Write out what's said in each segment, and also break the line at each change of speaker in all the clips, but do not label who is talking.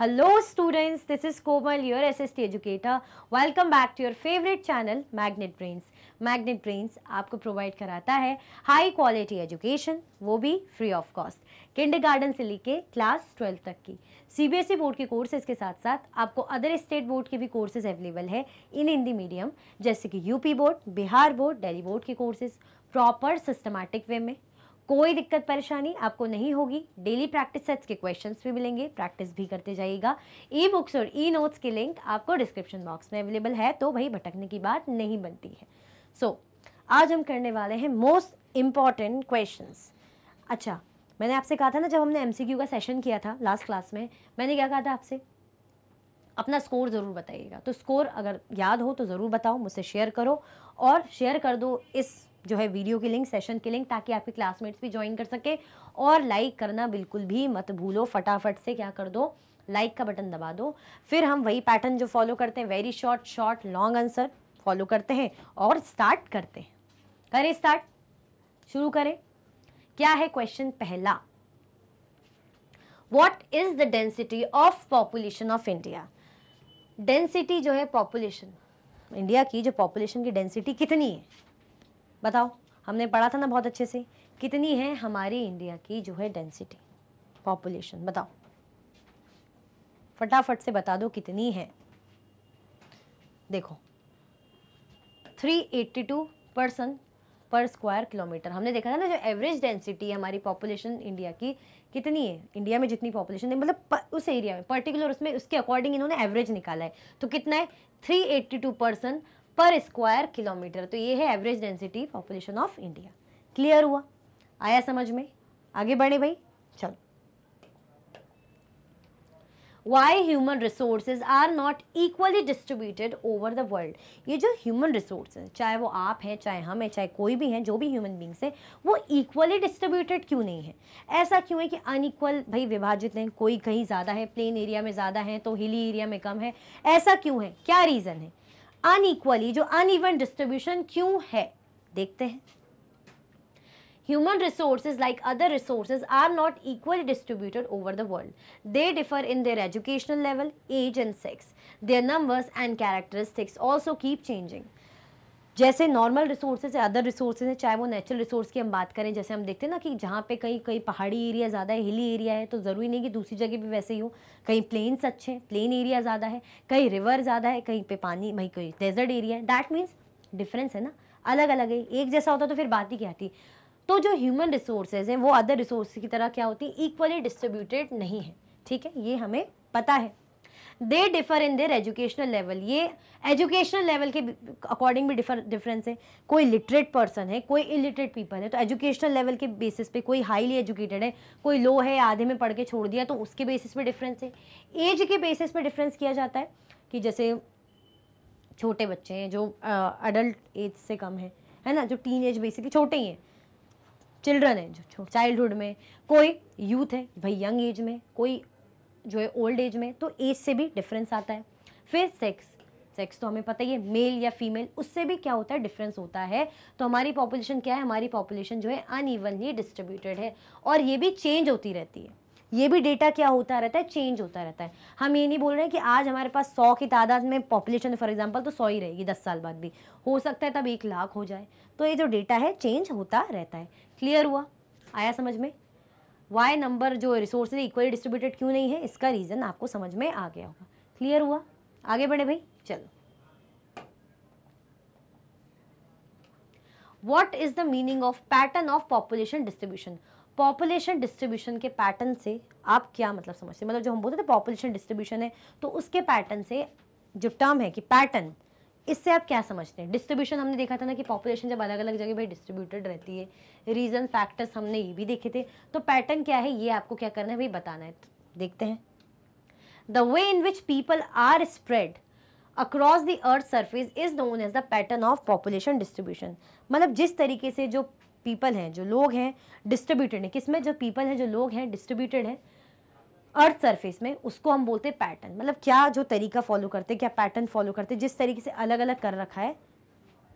Hello students this is Komal your S S T educator welcome back to your favourite channel magnet brains magnet brains आपको provide कराता है high quality education वो भी free of cost garden से लेके class twelve तक की C B S E board के कोर्सेज के साथ साथ आपको अदर स्टेट बोर्ड के भी कोर्सेज अवेलेबल है इन हिंदी मीडियम जैसे कि UP board Bihar board Delhi board के कोर्सेज प्रॉपर सिस्टमैटिक वे में कोई दिक्कत परेशानी आपको नहीं होगी डेली प्रैक्टिस सेट्स के क्वेश्चंस भी मिलेंगे प्रैक्टिस भी करते जाइएगा ई बुक्स और ई नोट्स के लिंक आपको डिस्क्रिप्शन बॉक्स में अवेलेबल है तो भाई भटकने की बात नहीं बनती है सो so, आज हम करने वाले हैं मोस्ट इम्पॉर्टेंट क्वेश्चन अच्छा मैंने आपसे कहा था ना जब हमने एम का सेशन किया था लास्ट क्लास में मैंने क्या कहा था आपसे अपना स्कोर ज़रूर बताइएगा तो स्कोर अगर याद हो तो ज़रूर बताओ मुझसे शेयर करो और शेयर कर दो इस जो है वीडियो की लिंक सेशन की लिंक ताकि आपके क्लासमेट्स भी ज्वाइन कर सके और लाइक करना बिल्कुल भी मत भूलो फटाफट से क्या कर दो लाइक का बटन दबा दो फिर हम वही पैटर्न जो फॉलो करते हैं very short short long answer follow करते हैं और स्टार्ट करते हैं करें स्टार्ट शुरू करें क्या है क्वेश्चन पहला what is the density of population of India density जो है पॉपुलेशन इंडिया की जो पॉपुलेशन की डेंसिटी कितनी है बताओ हमने पढ़ा था ना बहुत अच्छे से कितनी है हमारी इंडिया की जो है डेंसिटी पॉपुलेशन बताओ फटाफट से बता दो कितनी है देखो 382 पर्सन पर स्क्वायर किलोमीटर हमने देखा था ना जो एवरेज डेंसिटी हमारी पॉपुलेशन इंडिया की कितनी है इंडिया में जितनी पॉपुलेशन है मतलब उस एरिया में पर्टिकुलर उसमें उसके अकॉर्डिंग इन्होंने एवरेज निकाला है तो कितना है 382 पर्सन पर स्क्वायर किलोमीटर तो ये है average density population of India clear हुआ आया समझ में आगे बढ़े भाई चलो why human resources are not equally distributed over the world ये जो ह्यूमन रिसोर्सेज चाहे वो आप हैं चाहे हम हैं चाहे कोई भी हैं जो भी ह्यूमन beings हैं वो इक्वली डिस्ट्रीब्यूटेड क्यों नहीं है ऐसा क्यों है कि unequal भाई विभाजित हैं कोई कहीं ज़्यादा है प्लेन एरिया में ज़्यादा है तो हिली एरिया में कम है ऐसा क्यों है क्या रीज़न है अनईक्वली जो अन अनइवन डिस्ट्रीब्यूशन क्यों है देखते हैं human resources like other resources are not equally distributed over the world they differ in their educational level age and sex their numbers and characteristics also keep changing जैसे normal resources है other resources हैं चाहे वो natural resource की हम बात करें जैसे हम देखते हैं ना कि जहाँ पे कहीं कहीं पहाड़ी एरिया ज़्यादा है हिली एरिया है तो ज़रूरी नहीं कि दूसरी जगह भी वैसे ही हो कहीं प्लेन्स अच्छे हैं प्लेन एरिया ज़्यादा है कहीं रिवर ज़्यादा है कहीं पे पानी भाई कहीं डेजर्ट एरिया है दैट मीन्स डिफरेंस है ना अलग अलग है एक जैसा होता तो फिर बात ही क्या आती तो जो ह्यूमन रिसोर्सेज हैं वो अदर रिसोर्स की तरह क्या होती है इक्वली डिस्ट्रीब्यूटेड नहीं है ठीक है ये हमें पता है they differ in their educational level ये एजुकेशनल लेवल के अकॉर्डिंग भी डिफर डिफरेंस है कोई लिटरेट पर्सन है कोई इलिटरेट पीपल है तो एजुकेशनल लेवल के बेसिस पे कोई हाईली एजुकेटेड है कोई लो है आधे में पढ़ के छोड़ दिया तो उसके बेसिस पे डिफरेंस है एज के बेसिस पे डिफरेंस किया जाता है कि जैसे छोटे बच्चे हैं जो अडल्ट एज से कम है है ना जो टीन एज बेसिकली छोटे ही हैं चिल्ड्रन है जो चाइल्डहुड में कोई यूथ है भाई यंग एज में कोई जो है ओल्ड एज में तो एज से भी डिफरेंस आता है फिर सेक्स सेक्स तो हमें पता ही है मेल या फीमेल उससे भी क्या होता है डिफरेंस होता है तो हमारी पॉपुलेशन क्या है हमारी पॉपुलेशन जो है अनइवनली डिस्ट्रीब्यूटेड है और ये भी चेंज होती रहती है ये भी डेटा क्या होता रहता है चेंज होता रहता है हम ये नहीं बोल रहे हैं कि आज हमारे पास सौ की तादाद में पॉपुलेशन फॉर एग्जांपल तो सौ ही रहेगी दस साल बाद भी हो सकता है तब एक लाख हो जाए तो ये जो डेटा है चेंज होता रहता है क्लियर हुआ आया समझ में वाई नंबर जो रिसोर्स है इक्वली डिस्ट्रीब्यूटेड क्यों नहीं है इसका रीज़न आपको समझ में आ गया होगा क्लियर हुआ आगे बढ़े भाई चलो what is the meaning of pattern of population distribution population distribution के पैटर्न से आप क्या मतलब समझते हैं मतलब जो हम बोलते थे पॉपुलेशन डिस्ट्रीब्यूशन है तो उसके पैटर्न से जो टर्म है कि पैटर्न इससे आप क्या समझते हैं डिस्ट्रीब्यूशन हमने देखा था ना कि पॉपुलेशन जब अलग अलग जगह पर डिस्ट्रीब्यूटेड रहती है रीज़न फैक्टर्स हमने ये भी देखे थे तो पैटर्न क्या है ये आपको क्या करना है भाई बताना है देखते हैं the way in which people are spread across the earth surface is known as the pattern of population distribution मतलब जिस तरीके से जो पीपल हैं जो लोग हैं डिस्ट्रीब्यूटेड हैं किसमें जो पीपल हैं जो लोग हैं डिस्ट्रीब्यूटेड हैं अर्थ सरफेस में उसको हम बोलते हैं पैटर्न मतलब क्या जो तरीका फॉलो करते हैं क्या पैटर्न फॉलो करते हैं जिस तरीके से अलग अलग कर रखा है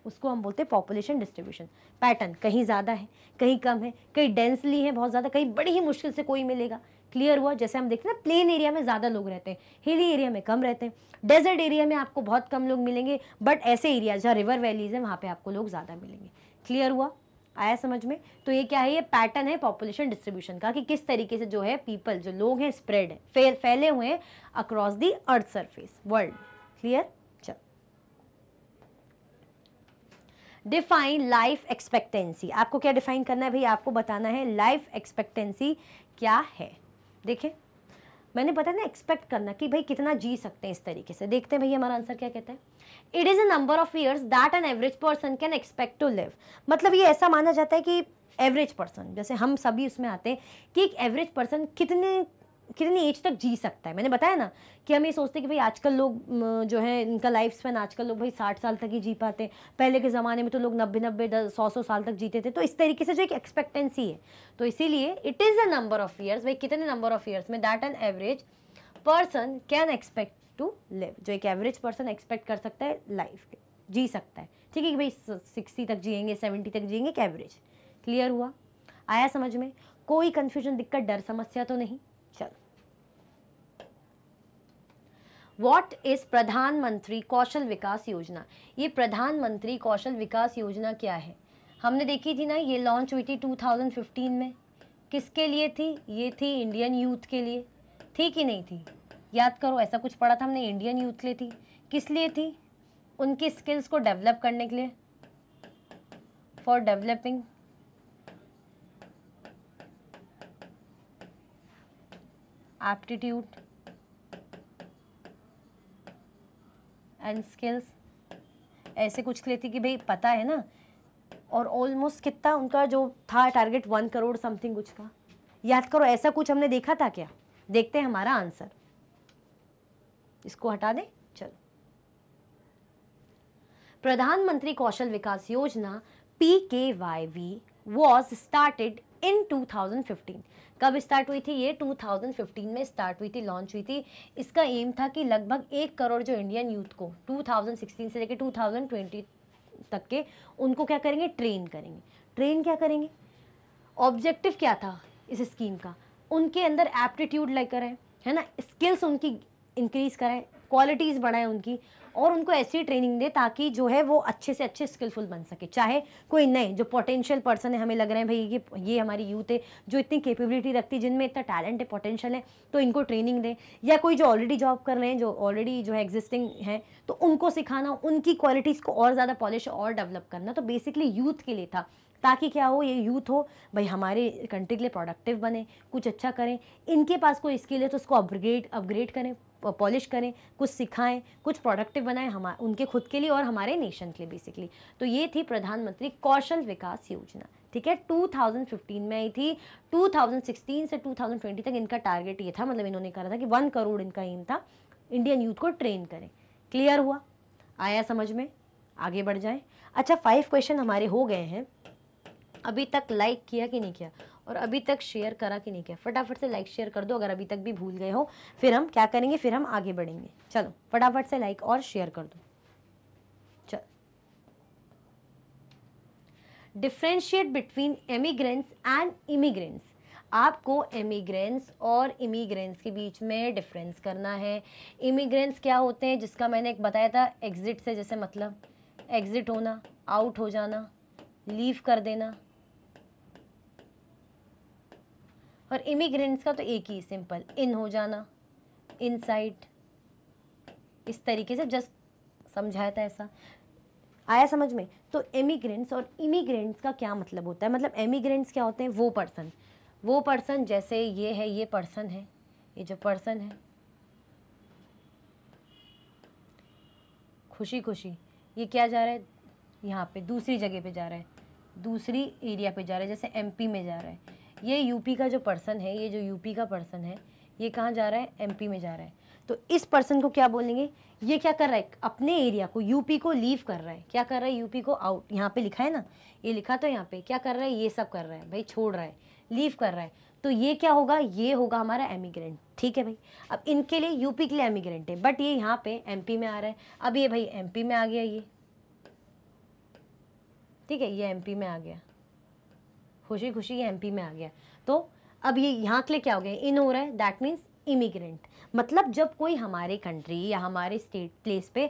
उसको हम बोलते हैं पॉपुलेशन डिस्ट्रीब्यूशन पैटर्न कहीं ज़्यादा है कहीं कम है कहीं डेंसली है बहुत ज़्यादा कहीं बड़ी ही मुश्किल से कोई मिलेगा क्लियर हुआ जैसे हम देखते हैं ना प्लेन एरिया में ज़्यादा लोग रहते हैं हिली एरिया में कम रहते हैं डेजर्ट एरिया में आपको बहुत कम लोग मिलेंगे बट ऐसे एरिया जहाँ रिवर वैलीज हैं वहाँ पर आपको लोग ज़्यादा मिलेंगे क्लियर हुआ आया समझ में तो ये क्या है ये पैटर्न है पॉपुलेशन डिस्ट्रीब्यूशन का कि किस तरीके से जो है पीपल जो लोग हैं स्प्रेड है फैले हुए हैं across the earth surface world clear define life expectancy आपको क्या डिफाइन करना है भाई आपको बताना है लाइफ एक्सपेक्टेंसी क्या है देखें मैंने पता ना एक्सपेक्ट करना कि भाई कितना जी सकते हैं इस तरीके से देखते हैं भाई हमारा आंसर क्या कहता है it is a number of years that an average person can expect to live मतलब ये ऐसा माना जाता है कि एवरेज पर्सन जैसे हम सभी उसमें आते हैं कि एक एवरेज पर्सन कितने कितनी एज तक जी सकता है मैंने बताया ना कि हम ये सोचते हैं कि भाई आजकल लोग जो है इनका लाइफ स्पैन आजकल लोग भाई साठ साल तक ही जी पाते हैं पहले के ज़माने में तो लोग नब्बे नब्बे सौ सौ साल तक जीते थे तो इस तरीके से जो एक एक्सपेक्टेंसी है तो इसीलिए it is a number of years भाई कितने नंबर ऑफ ईयर्स में that an average person can expect to live जो एक एवरेज पर्सन एक्सपेक्ट कर सकता है लाइफ के जी सकता है ठीक है कि भाई सिक्सटी तक जियेंगे सेवेंटी तक जियेंगे एक एवरेज क्लियर हुआ आया समझ में कोई कन्फ्यूजन दिक्कत डर समस्या तो नहीं चलो वॉट इज प्रधानमंत्री कौशल विकास योजना ये प्रधानमंत्री कौशल विकास योजना क्या है हमने देखी थी ना ये लॉन्च हुई थी 2015 में किसके लिए थी ये थी इंडियन यूथ के लिए थी कि नहीं थी याद करो ऐसा कुछ पढ़ा था हमने इंडियन यूथ के लिए थी किस लिए थी उनकी स्किल्स को डेवलप करने के लिए for developing aptitude and skills ऐसे कुछ के लिए थी कि भाई पता है ना और ऑलमोस्ट कितना उनका जो था टारगेट वन करोड़ समथिंग कुछ का याद करो ऐसा कुछ हमने देखा था क्या देखते हैं हमारा आंसर इसको हटा दें चलो प्रधानमंत्री कौशल विकास योजना P K Y V was started in 2015 कब स्टार्ट हुई थी ये 2015 में स्टार्ट हुई थी लॉन्च हुई थी इसका एम था कि लगभग एक करोड़ जो इंडियन यूथ को 2016 से लेकर 2020 तक के उनको क्या करेंगे ट्रेन करेंगे ट्रेन क्या करेंगे ऑब्जेक्टिव क्या था इस स्कीम का उनके अंदर एप्टीट्यूड लेकर है ना स्किल्स उनकी इंक्रीज़ करें क्वालिटीज़ बढ़ाएं उनकी और उनको ऐसी ट्रेनिंग दें ताकि जो है वो अच्छे से अच्छे स्किलफुल बन सके चाहे कोई नए जो पोटेंशियल पर्सन है हमें लग रहे हैं भाई ये ये हमारी यूथ है जो इतनी कैपेबिलिटी रखती है जिनमें इतना टैलेंट है पोटेंशियल है तो इनको ट्रेनिंग दें या कोई जो ऑलरेडी जॉब कर रहे हैं जो ऑलरेडी जो है एग्जिस्टिंग हैं तो उनको सिखाना उनकी क्वालिटीज़ को और ज़्यादा पॉलिश और डेवलप करना तो बेसिकली यूथ के लिए था ताकि क्या हो ये यूथ हो भाई हमारे कंट्री के लिए प्रोडक्टिव बने कुछ अच्छा करें इनके पास कोई स्किल है तो उसको अपग्रेड अपग्रेड करें पॉलिश करें कुछ सिखाएं कुछ प्रोडक्टिव बनाएं हमारे उनके खुद के लिए और हमारे नेशन के लिए बेसिकली तो ये थी प्रधानमंत्री कौशल विकास योजना ठीक है 2015 में आई थी 2016 से 2020 तक इनका टारगेट ये था मतलब इन्होंने कहा था कि वन करोड़ इनका एम था इंडियन यूथ को ट्रेन करें क्लियर हुआ आया समझ में आगे बढ़ जाए अच्छा फाइव क्वेश्चन हमारे हो गए हैं अभी तक लाइक किया कि नहीं किया और अभी तक शेयर करा कि नहीं किया फटाफट से लाइक शेयर कर दो अगर अभी तक भी भूल गए हो फिर हम क्या करेंगे फिर हम आगे बढ़ेंगे चलो फटाफट से लाइक और शेयर कर दो differentiate between emigrants and immigrants आपको एमीग्रेंट्स और इमीग्रेंट्स के बीच में डिफरेंस करना है इमीग्रेंट्स क्या होते हैं जिसका मैंने एक बताया था एग्ज़िट से जैसे मतलब एग्ज़िट होना आउट हो जाना लीव कर देना और इमिग्रेंट्स का तो एक ही सिंपल इन हो जाना इनसाइट इस तरीके से जस्ट समझाया था ऐसा आया समझ में तो इमिग्रेंट्स और इमिग्रेंट्स का क्या मतलब होता है मतलब इमिग्रेंट्स क्या होते हैं वो पर्सन वो पर्सन जैसे ये है ये पर्सन है ये जो पर्सन है खुशी खुशी ये क्या जा रहा है यहाँ पे दूसरी जगह पे जा रहा है दूसरी एरिया पे जा रहा है जैसे एमपी में जा रहा है ये यूपी का जो पर्सन है ये जो यूपी का पर्सन है ये कहाँ जा रहा है एमपी में जा रहा है तो इस पर्सन को क्या बोलेंगे ये क्या कर रहा है अपने एरिया को यूपी को लीव कर रहा है क्या कर रहा है यूपी को आउट यहाँ पे लिखा है ना ये लिखा तो यहाँ पे क्या कर रहा है ये सब कर रहा है भाई छोड़ रहा है लीव कर रहा है तो ये क्या होगा ये होगा हमारा एमिग्रेंट ठीक है भाई अब इनके लिए यूपी के लिए एमिग्रेंट है बट ये यहाँ पे एम में आ रहा है अब ये भाई एम में आ गया ये ठीक है ये एम में आ गया खुशी खुशी एम में आ गया तो अब ये यहाँ के लिए क्या हो गया इन हो रहा है दैट मीन्स इमिग्रेंट मतलब जब कोई हमारे कंट्री या हमारे स्टेट प्लेस पे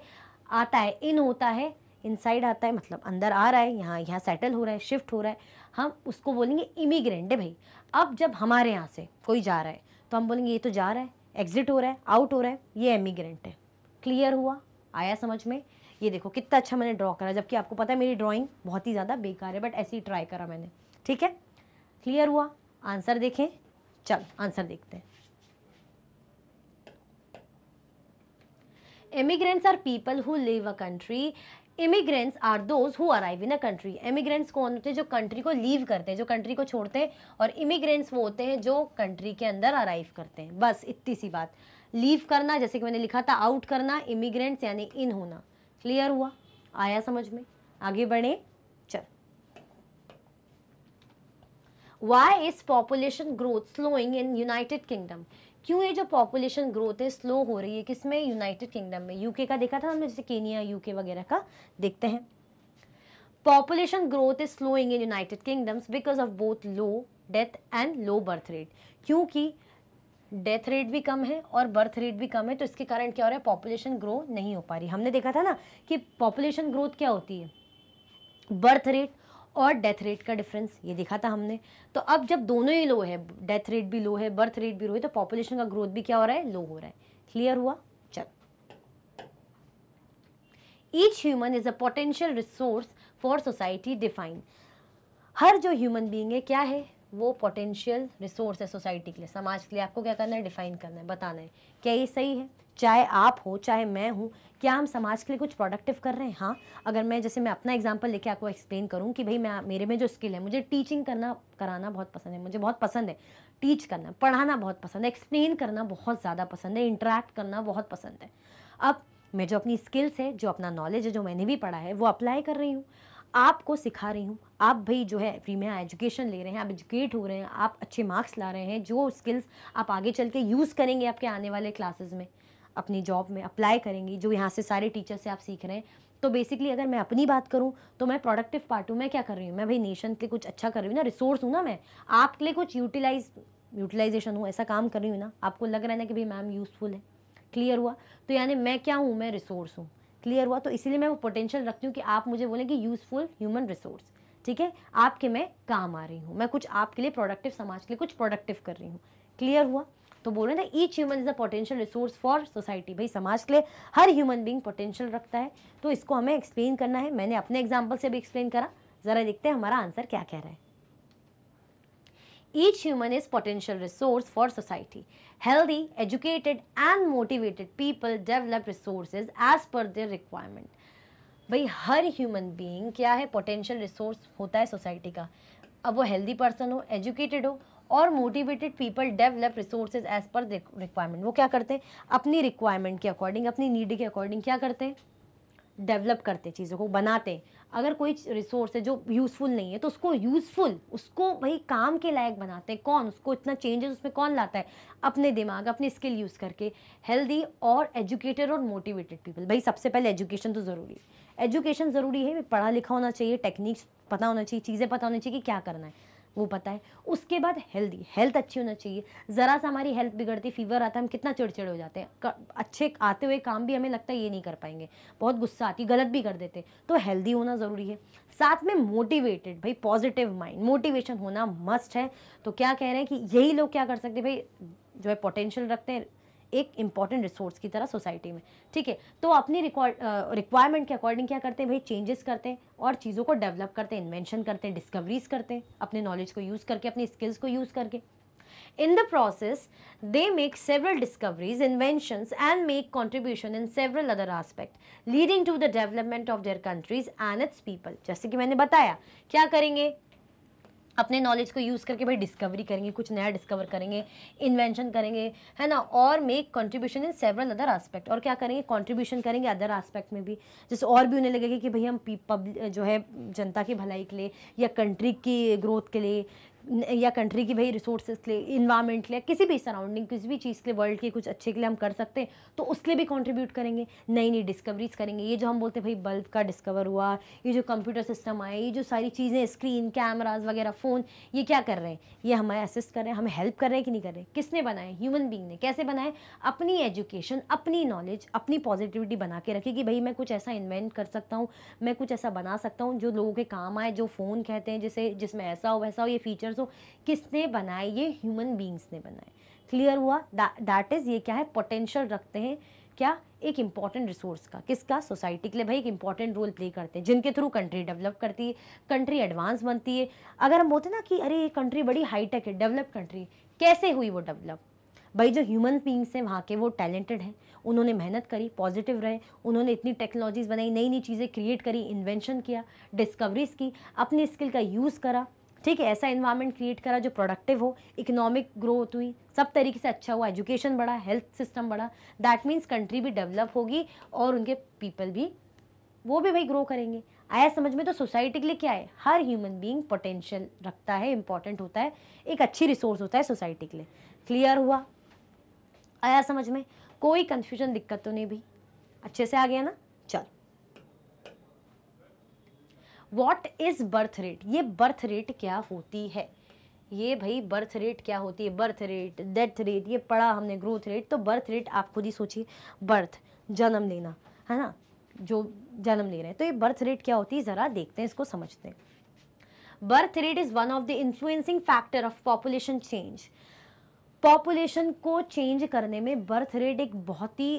आता है इन होता है इनसाइड आता है मतलब अंदर आ रहा है यहाँ यहाँ सेटल हो रहा है शिफ्ट हो रहा है हम उसको बोलेंगे इमिग्रेंट है भाई अब जब हमारे यहाँ से कोई जा रहा है तो हम बोलेंगे ये तो जा रहा है एग्जिट हो रहा है आउट हो रहा है ये इमिग्रेंट है क्लियर हुआ आया समझ में ये देखो कितना अच्छा मैंने ड्रॉ करा जबकि आपको पता है मेरी ड्राइंग बहुत ही ज़्यादा बेकार है बट ऐसे ही ट्राई करा मैंने ठीक है क्लियर हुआ आंसर देखें चल आंसर देखते हैं immigrants are people who live a country immigrants are those who arrive in a country immigrants कौन होते हैं जो कंट्री को लीव करते हैं जो कंट्री को छोड़ते हैं और इमिग्रेंट्स वो होते हैं जो कंट्री के अंदर अराइव करते हैं बस इतनी सी बात लीव करना जैसे कि मैंने लिखा था आउट करना इमिग्रेंट्स यानी इन होना क्लियर हुआ आया समझ में आगे बढ़ें why is population growth slowing in United Kingdom क्यों ये जो पॉपुलेशन ग्रोथ है स्लो हो रही है किसमें यूनाइटेड किंगडम में यूके का देखा था हमने जैसे केनिया यूके वगैरह का देखते हैं population growth is slowing in United Kingdoms because of both low death and low birth rate क्योंकि डेथ रेट भी कम है और बर्थ रेट भी कम है तो इसके कारण क्या हो रहा है पॉपुलेशन ग्रो नहीं हो पा रही हमने देखा था ना कि पॉपुलेशन ग्रोथ क्या होती है बर्थ रेट और डेथ रेट का डिफरेंस ये देखा था हमने तो अब जब दोनों ही लो है डेथ रेट भी लो है बर्थ रेट भी लो है तो पॉपुलेशन का ग्रोथ भी क्या हो रहा है लो हो रहा है क्लियर हुआ चल each human is a potential resource for society define हर जो ह्यूमन बींग है क्या है वो पोटेंशियल रिसोर्स है सोसाइटी के लिए समाज के लिए आपको क्या करना है डिफाइन करना है बताना है क्या ये सही है चाहे आप हो चाहे मैं हूँ क्या हम समाज के लिए कुछ प्रोडक्टिव कर रहे हैं हाँ अगर मैं जैसे मैं अपना एग्जाम्पल लेके आपको एक्सप्लेन करूँ कि भाई मैं मेरे में जो स्किल है मुझे टीचिंग करना कराना बहुत पसंद है मुझे बहुत पसंद है टीच करना पढ़ाना बहुत पसंद है एक्सप्लेन करना बहुत ज़्यादा पसंद है इंटरेक्ट करना बहुत पसंद है अब मैं जो अपनी स्किल्स है जो अपना नॉलेज है जो मैंने भी पढ़ा है वो अप्लाई कर रही हूँ आपको सिखा रही हूँ आप भाई जो है फ्री में एजुकेशन ले रहे हैं आप एजुकेट हो रहे हैं आप अच्छे मार्क्स ला रहे हैं जो स्किल्स आप आगे चल के यूज़ करेंगे आपके आने वाले क्लासेस में अपनी जॉब में अप्लाई करेंगी जो यहाँ से सारे टीचर से आप सीख रहे हैं तो बेसिकली अगर मैं अपनी बात करूँ तो मैं प्रोडक्टिव पार्ट हूँ मैं क्या कर रही हूँ मैं भाई नेशन के लिए कुछ अच्छा कर रही हूँ ना रिसोर्स हूँ ना मैं आपके लिए कुछ यूटिलाइज यूटिलाइजेशन हूँ ऐसा काम कर रही हूँ ना आपको लग रहा है ना कि भाई मैम यूज़फुल है क्लियर हुआ तो यानी मैं क्या हूँ मैं रिसोर्स हूँ क्लियर हुआ तो इसीलिए मैं वो पोटेंशियल रखती हूँ कि आप मुझे बोलें कि यूज़फुल ह्यूमन रिसोर्स ठीक है आपके मैं काम आ रही हूँ मैं कुछ आपके लिए प्रोडक्टिव समाज के लिए कुछ प्रोडक्टिव कर रही हूँ क्लियर हुआ तो बोल रहे ना each human is a potential resource for society भाई समाज के लिए हर ह्यूमन बींग पोटेंशियल रखता है तो इसको हमें एक्सप्लेन करना है मैंने अपने एग्जाम्पल से भी एक्सप्लेन करा ज़रा देखते हैं हमारा आंसर क्या कह रहा है each human is potential resource for society healthy educated and motivated people develop resources as per their requirement भाई हर ह्यूमन बीइंग क्या है पोटेंशियल रिसोर्स होता है सोसाइटी का अब वो हेल्दी पर्सन हो एजुकेटेड हो और motivated people develop resources as per requirement वो क्या करते हैं अपनी रिक्वायरमेंट के अकॉर्डिंग अपनी नीड के अकॉर्डिंग क्या करते हैं डेवलप करते चीज़ों को बनाते हैं अगर कोई रिसोर्स है जो यूज़फुल नहीं है तो उसको यूज़फुल उसको भाई काम के लायक बनाते हैं कौन उसको इतना चेंजेस उसमें कौन लाता है अपने दिमाग अपने स्किल यूज़ करके हेल्दी और एजुकेटेड और मोटिवेटेड पीपल भाई सबसे पहले एजुकेशन तो ज़रूरी है एजुकेशन ज़रूरी है पढ़ा लिखा होना चाहिए टेक्निक्स पता होना चाहिए चीज़ें पता होनी चाहिए कि क्या करना है वो पता है उसके बाद हेल्दी हेल्थ अच्छी होना चाहिए ज़रा सा हमारी हेल्थ बिगड़ती फीवर आता है हम कितना चिड़चिड़ हो जाते हैं अच्छे आते हुए काम भी हमें लगता है ये नहीं कर पाएंगे बहुत गुस्सा आती गलत भी कर देते तो हेल्दी होना ज़रूरी है साथ में मोटिवेटेड भाई पॉजिटिव माइंड मोटिवेशन होना मस्ट है तो क्या कह रहे हैं कि यही लोग क्या कर सकते भाई जो है पोटेंशियल रखते हैं एक इंपॉर्टेंट रिसोर्स की तरह सोसाइटी में ठीक है तो अपनी रिक्वायरमेंट के अकॉर्डिंग क्या करते हैं भाई चेंजेस करते हैं और चीज़ों को डेवलप करते हैं इन्वेंशन करते हैं डिस्कवरीज करते हैं अपने नॉलेज को यूज़ करके अपनी स्किल्स को यूज़ करके in the process they make several discoveries inventions and make contribution in several other aspect leading to the development of their countries and its people जैसे कि मैंने बताया क्या करेंगे अपने नॉलेज को यूज़ करके भाई डिस्कवरी करेंगे कुछ नया डिस्कवर करेंगे इन्वेंशन करेंगे है ना और make contribution in several other aspect और क्या करेंगे कंट्रीब्यूशन करेंगे अदर आस्पेक्ट में भी जैसे और भी उन्हें लगेगा कि भाई हम पब्लिक जो है जनता की भलाई के लिए या कंट्री की ग्रोथ के लिए या कंट्री की भाई रिसोर्सेज के लिए इन्वायरमेंट के लिए किसी भी सराउंडिंग किसी भी चीज़ के लिए वर्ल्ड के कुछ अच्छे के लिए हम कर सकते हैं तो उसके लिए भी कॉन्ट्रीब्यूट करेंगे नई नई डिस्कवरीज करेंगे ये जो हम बोलते हैं भाई बल्ब का डिस्कवर हुआ ये जो कंप्यूटर सिस्टम आए ये जो सारी चीज़ें स्क्रीन कैमराज वगैरह फ़ोन ये क्या कर रहे हैं ये हमारे असिस्ट कर रहे हैं हमें हेल्प कर रहे हैं कि नहीं कर रहे हैं किसने बनाए ह्यूमन बींग ने कैसे बनाए अपनी एजुकेशन अपनी नॉलेज अपनी पॉजिटिविटी बना के रखे कि भाई मैं कुछ ऐसा इन्वेंट कर सकता हूँ मैं कुछ ऐसा बना सकता हूँ जो लोगों के काम आए जो फ़ोन कहते हैं जिसे जिसमें ऐसा हो वैसा हो ये फीचर्स हो किसने बनाए ये ह्यूमन बींग्स ने बनाए क्लियर हुआ दैट इज़ ये क्या है पोटेंशियल रखते हैं क्या एक इम्पॉर्टेंट रिसोर्स का किसका सोसाइटी के लिए भाई एक इम्पॉर्टेंट रोल प्ले करते हैं जिनके थ्रू कंट्री डेवलप करती है कंट्री एडवांस बनती है अगर हम बोलते ना कि अरे ये कंट्री बड़ी हाईटेक है डेवलप कंट्री कैसे हुई वो डेवलप भाई जो ह्यूमन बींग्स हैं वहाँ के वो टैलेंटेड हैं उन्होंने मेहनत करी पॉजिटिव रहे उन्होंने इतनी टेक्नोलॉजीज़ बनाई नई नई चीज़ें क्रिएट करी इन्वेंशन किया डिस्कवरीज की अपनी स्किल का यूज़ करा ठीक है ऐसा इन्वायरमेंट क्रिएट करा जो प्रोडक्टिव हो इकोनॉमिक ग्रोथ हुई सब तरीके से अच्छा हुआ एजुकेशन बढ़ा हेल्थ सिस्टम बढ़ा दैट मीन्स कंट्री भी डेवलप होगी और उनके पीपल भी वो भी भाई ग्रो करेंगे आया समझ में तो सोसाइटी के लिए क्या है हर ह्यूमन बींग पोटेंशियल रखता है इंपॉर्टेंट होता है एक अच्छी रिसोर्स होता है सोसाइटी के लिए क्लियर हुआ आया समझ में कोई कन्फ्यूजन दिक्कत तो नहीं भी अच्छे से आ गया ना चल वॉट इज़ बर्थ रेट ये बर्थ रेट क्या होती है ये भाई बर्थ रेट क्या होती है बर्थ रेट डेथ रेट ये पढ़ा हमने ग्रोथ रेट तो बर्थ रेट आप खुद ही सोचिए बर्थ जन्म लेना है ना जो जन्म ले रहे हैं तो ये बर्थ रेट क्या होती है ज़रा देखते हैं इसको समझते हैं birth rate is one of the influencing factor of population change population को चेंज करने में बर्थ रेट एक बहुत ही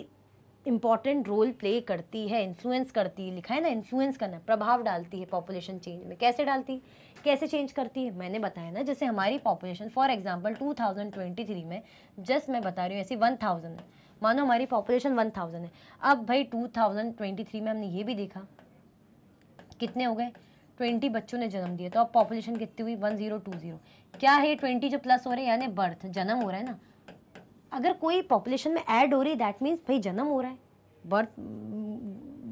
इम्पॉर्टेंट रोल प्ले करती है इन्फ्लुएंस करती है लिखा है ना इन्फ्लुएंस करना प्रभाव डालती है पॉपुलेशन चेंज में कैसे डालती है कैसे चेंज करती है मैंने बताया ना जैसे हमारी पॉपुलेशन फॉर एग्जांपल 2023 में जस्ट मैं बता रही हूँ ऐसी 1000 है मानो हमारी पॉपुलेशन 1000 है अब भाई 2023 में हमने ये भी देखा कितने हो गए ट्वेंटी बच्चों ने जन्म दिया तो अब पॉपुलेशन कितनी हुई वन जीरो टू जीरो क्या है ट्वेंटी जो प्लस हो रहे हैं यानी बर्थ जन्म हो रहा है ना अगर कोई पॉपुलेशन में ऐड हो रही है दैट मीन्स भाई जन्म हो रहा है बर्थ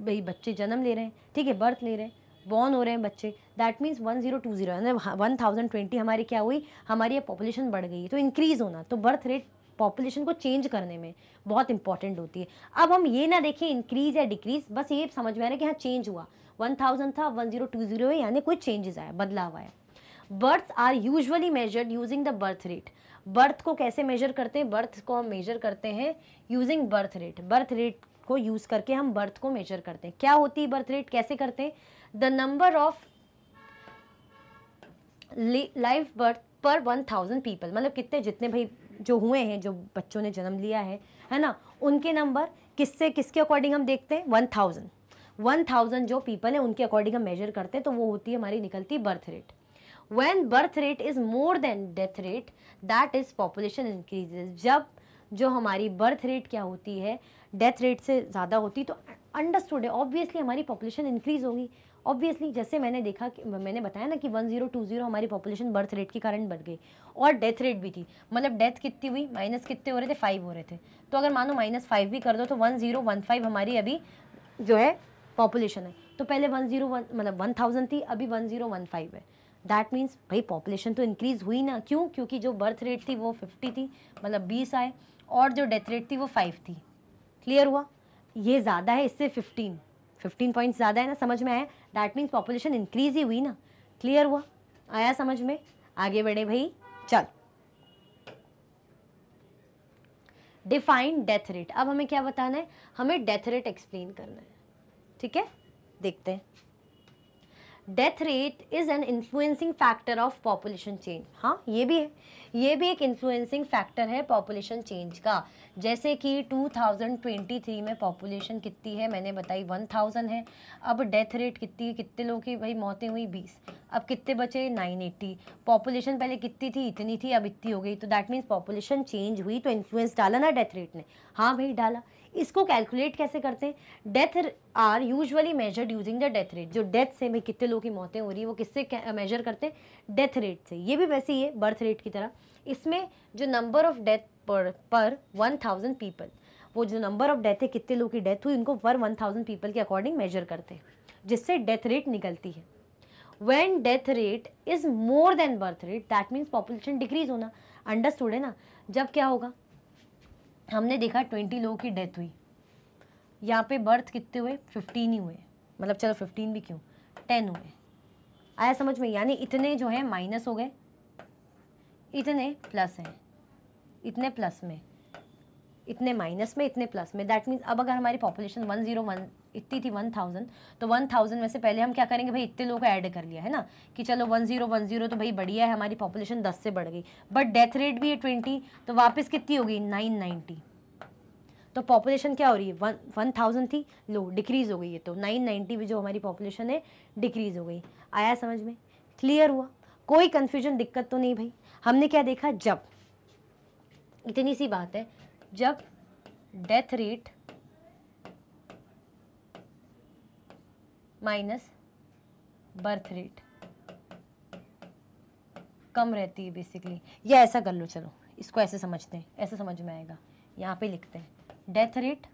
भाई बच्चे जन्म ले रहे हैं ठीक है बर्थ ले रहे हैं बॉर्न हो रहे हैं बच्चे that means one zero two zero one thousand twenty हमारी क्या हुई हमारी पॉपुलेशन बढ़ गई तो इंक्रीज़ होना तो बर्थ रेट पॉपुलेशन को चेंज करने में बहुत इंपॉर्टेंट होती है अब हम ये ना देखें इंक्रीज़ या डिक्रीज़ बस ये समझ में आ रहा है कि हाँ चेंज हुआ वन थाउजेंड था वन जीरो टू जीरो यानी कोई चेंजेस आया बदलाव आया births are usually measured using the birth rate birth को कैसे मेजर करते हैं बर्थ को हम मेजर करते हैं using birth rate birth rate को यूज़ करके हम बर्थ को मेजर करते हैं क्या होती है बर्थ रेट कैसे करते हैं the number of life birth per one thousand people मतलब कितने जितने भाई जो हुए हैं जो बच्चों ने जन्म लिया है है ना उनके नंबर किससे किसके अकॉर्डिंग हम देखते हैं वन थाउजेंड वन थाउजेंड जो पीपल हैं उनके अकॉर्डिंग हम मेजर करते हैं तो वो होती है हमारी निकलती birth rate when birth rate is more than death rate that is population increase जब जो हमारी बर्थ रेट क्या होती है डेथ रेट से ज़्यादा होती तो अंडरस्टूड है ऑब्वियसली हमारी पॉपुलेशन इंक्रीज़ होगी ऑब्वियसली जैसे मैंने देखा कि मैंने बताया ना कि 1020 हमारी पॉपुलेशन बर्थ रेट के कारण बढ़ गई और डेथ रेट भी थी मतलब डेथ कितनी हुई माइनस कितने हो रहे थे फाइव हो रहे थे तो अगर मानो माइनस फाइव भी कर दो तो 1015 हमारी अभी जो है पॉपुलेशन है तो पहले 101 मतलब 1000 थी अभी 1015 है दैट मीन्स भाई पॉपुलेशन तो इंक्रीज़ हुई ना क्यों क्योंकि जो बर्थ रेट थी वो फिफ्टी थी मतलब बीस आए और जो डेथ रेट थी वो फाइव थी क्लियर हुआ ये ज़्यादा है इससे फिफ्टीन फिफ्टीन पॉइंट्स ज़्यादा है ना समझ में आया दैट मीन्स पॉपुलेशन इंक्रीज़ ही हुई ना क्लियर हुआ आया समझ में आगे बढ़े भाई चल डिफाइन डेथ रेट अब हमें क्या बताना है हमें डेथ रेट एक्सप्लेन करना है ठीक है देखते हैं death rate is an influencing factor of population change हाँ ये भी है ये भी एक इन्फ्लुएंसिंग फैक्टर है पॉपुलेशन चेंज का जैसे कि 2023 में पॉपुलेशन कितनी है मैंने बताई 1000 है अब डेथ रेट कितनी है कितने लोगों की भाई मौतें हुई 20 अब कितने बचे 980 पॉपुलेशन पहले कितनी थी इतनी थी अब इतनी हो गई तो दैट मीन्स पॉपुलेशन चेंज हुई तो इन्फ्लुएंस डाला ना डेथ रेट ने हाँ भाई डाला इसको कैलकुलेट कैसे करते हैं death are usually measured using the death rate जो डेथ से भाई कितने लोगों की मौतें हो रही है वो किससे मेजर करते हैं डेथ रेट से ये भी वैसे ही है बर्थ रेट की तरह इसमें जो नंबर ऑफ डेथ पर पर वन थाउजेंड पीपल वो जो नंबर ऑफ डेथ है कितने लोगों की डेथ हुई उनको पर वन थाउजेंड पीपल के अकॉर्डिंग मेजर करते हैं जिससे डेथ रेट निकलती है when death rate is more than birth rate that means population decrease होना अंडरस्टूड है ना जब क्या होगा हमने देखा ट्वेंटी लोगों की डेथ हुई यहाँ पे बर्थ कितने हुए फिफ्टीन ही हुए मतलब चलो फिफ्टीन भी क्यों टेन हुए आया समझ में यानी इतने जो है माइनस हो गए इतने प्लस हैं इतने प्लस में इतने माइनस में इतने प्लस में दैट मीन्स अब अगर हमारी पॉपुलेशन वन ज़ीरो वन इतनी थी वन थाउजेंड तो वन थाउजेंड में से पहले हम क्या करेंगे भाई इतने लोगों को ऐड कर लिया है ना कि चलो वन जीरो वन जीरो तो भाई बढ़िया है हमारी पॉपुलेशन दस से बढ़ गई बट डेथ रेट भी है ट्वेंटी तो वापस कितनी होगी नाइन नाइन्टी तो पॉपुलेशन क्या हो रही है वन वन थाउजेंड थी लो डिक्रीज़ हो गई है तो नाइन नाइन्टी भी जो हमारी पॉपुलेशन है डिक्रीज़ हो गई आया समझ में क्लियर हुआ कोई कन्फ्यूजन दिक्कत तो नहीं भाई हमने क्या देखा जब इतनी सी बात है जब death rate minus birth rate कम रहती है बेसिकली या ऐसा कर लो चलो इसको ऐसे समझते हैं ऐसे समझ में आएगा यहाँ पे लिखते हैं डेथ रेट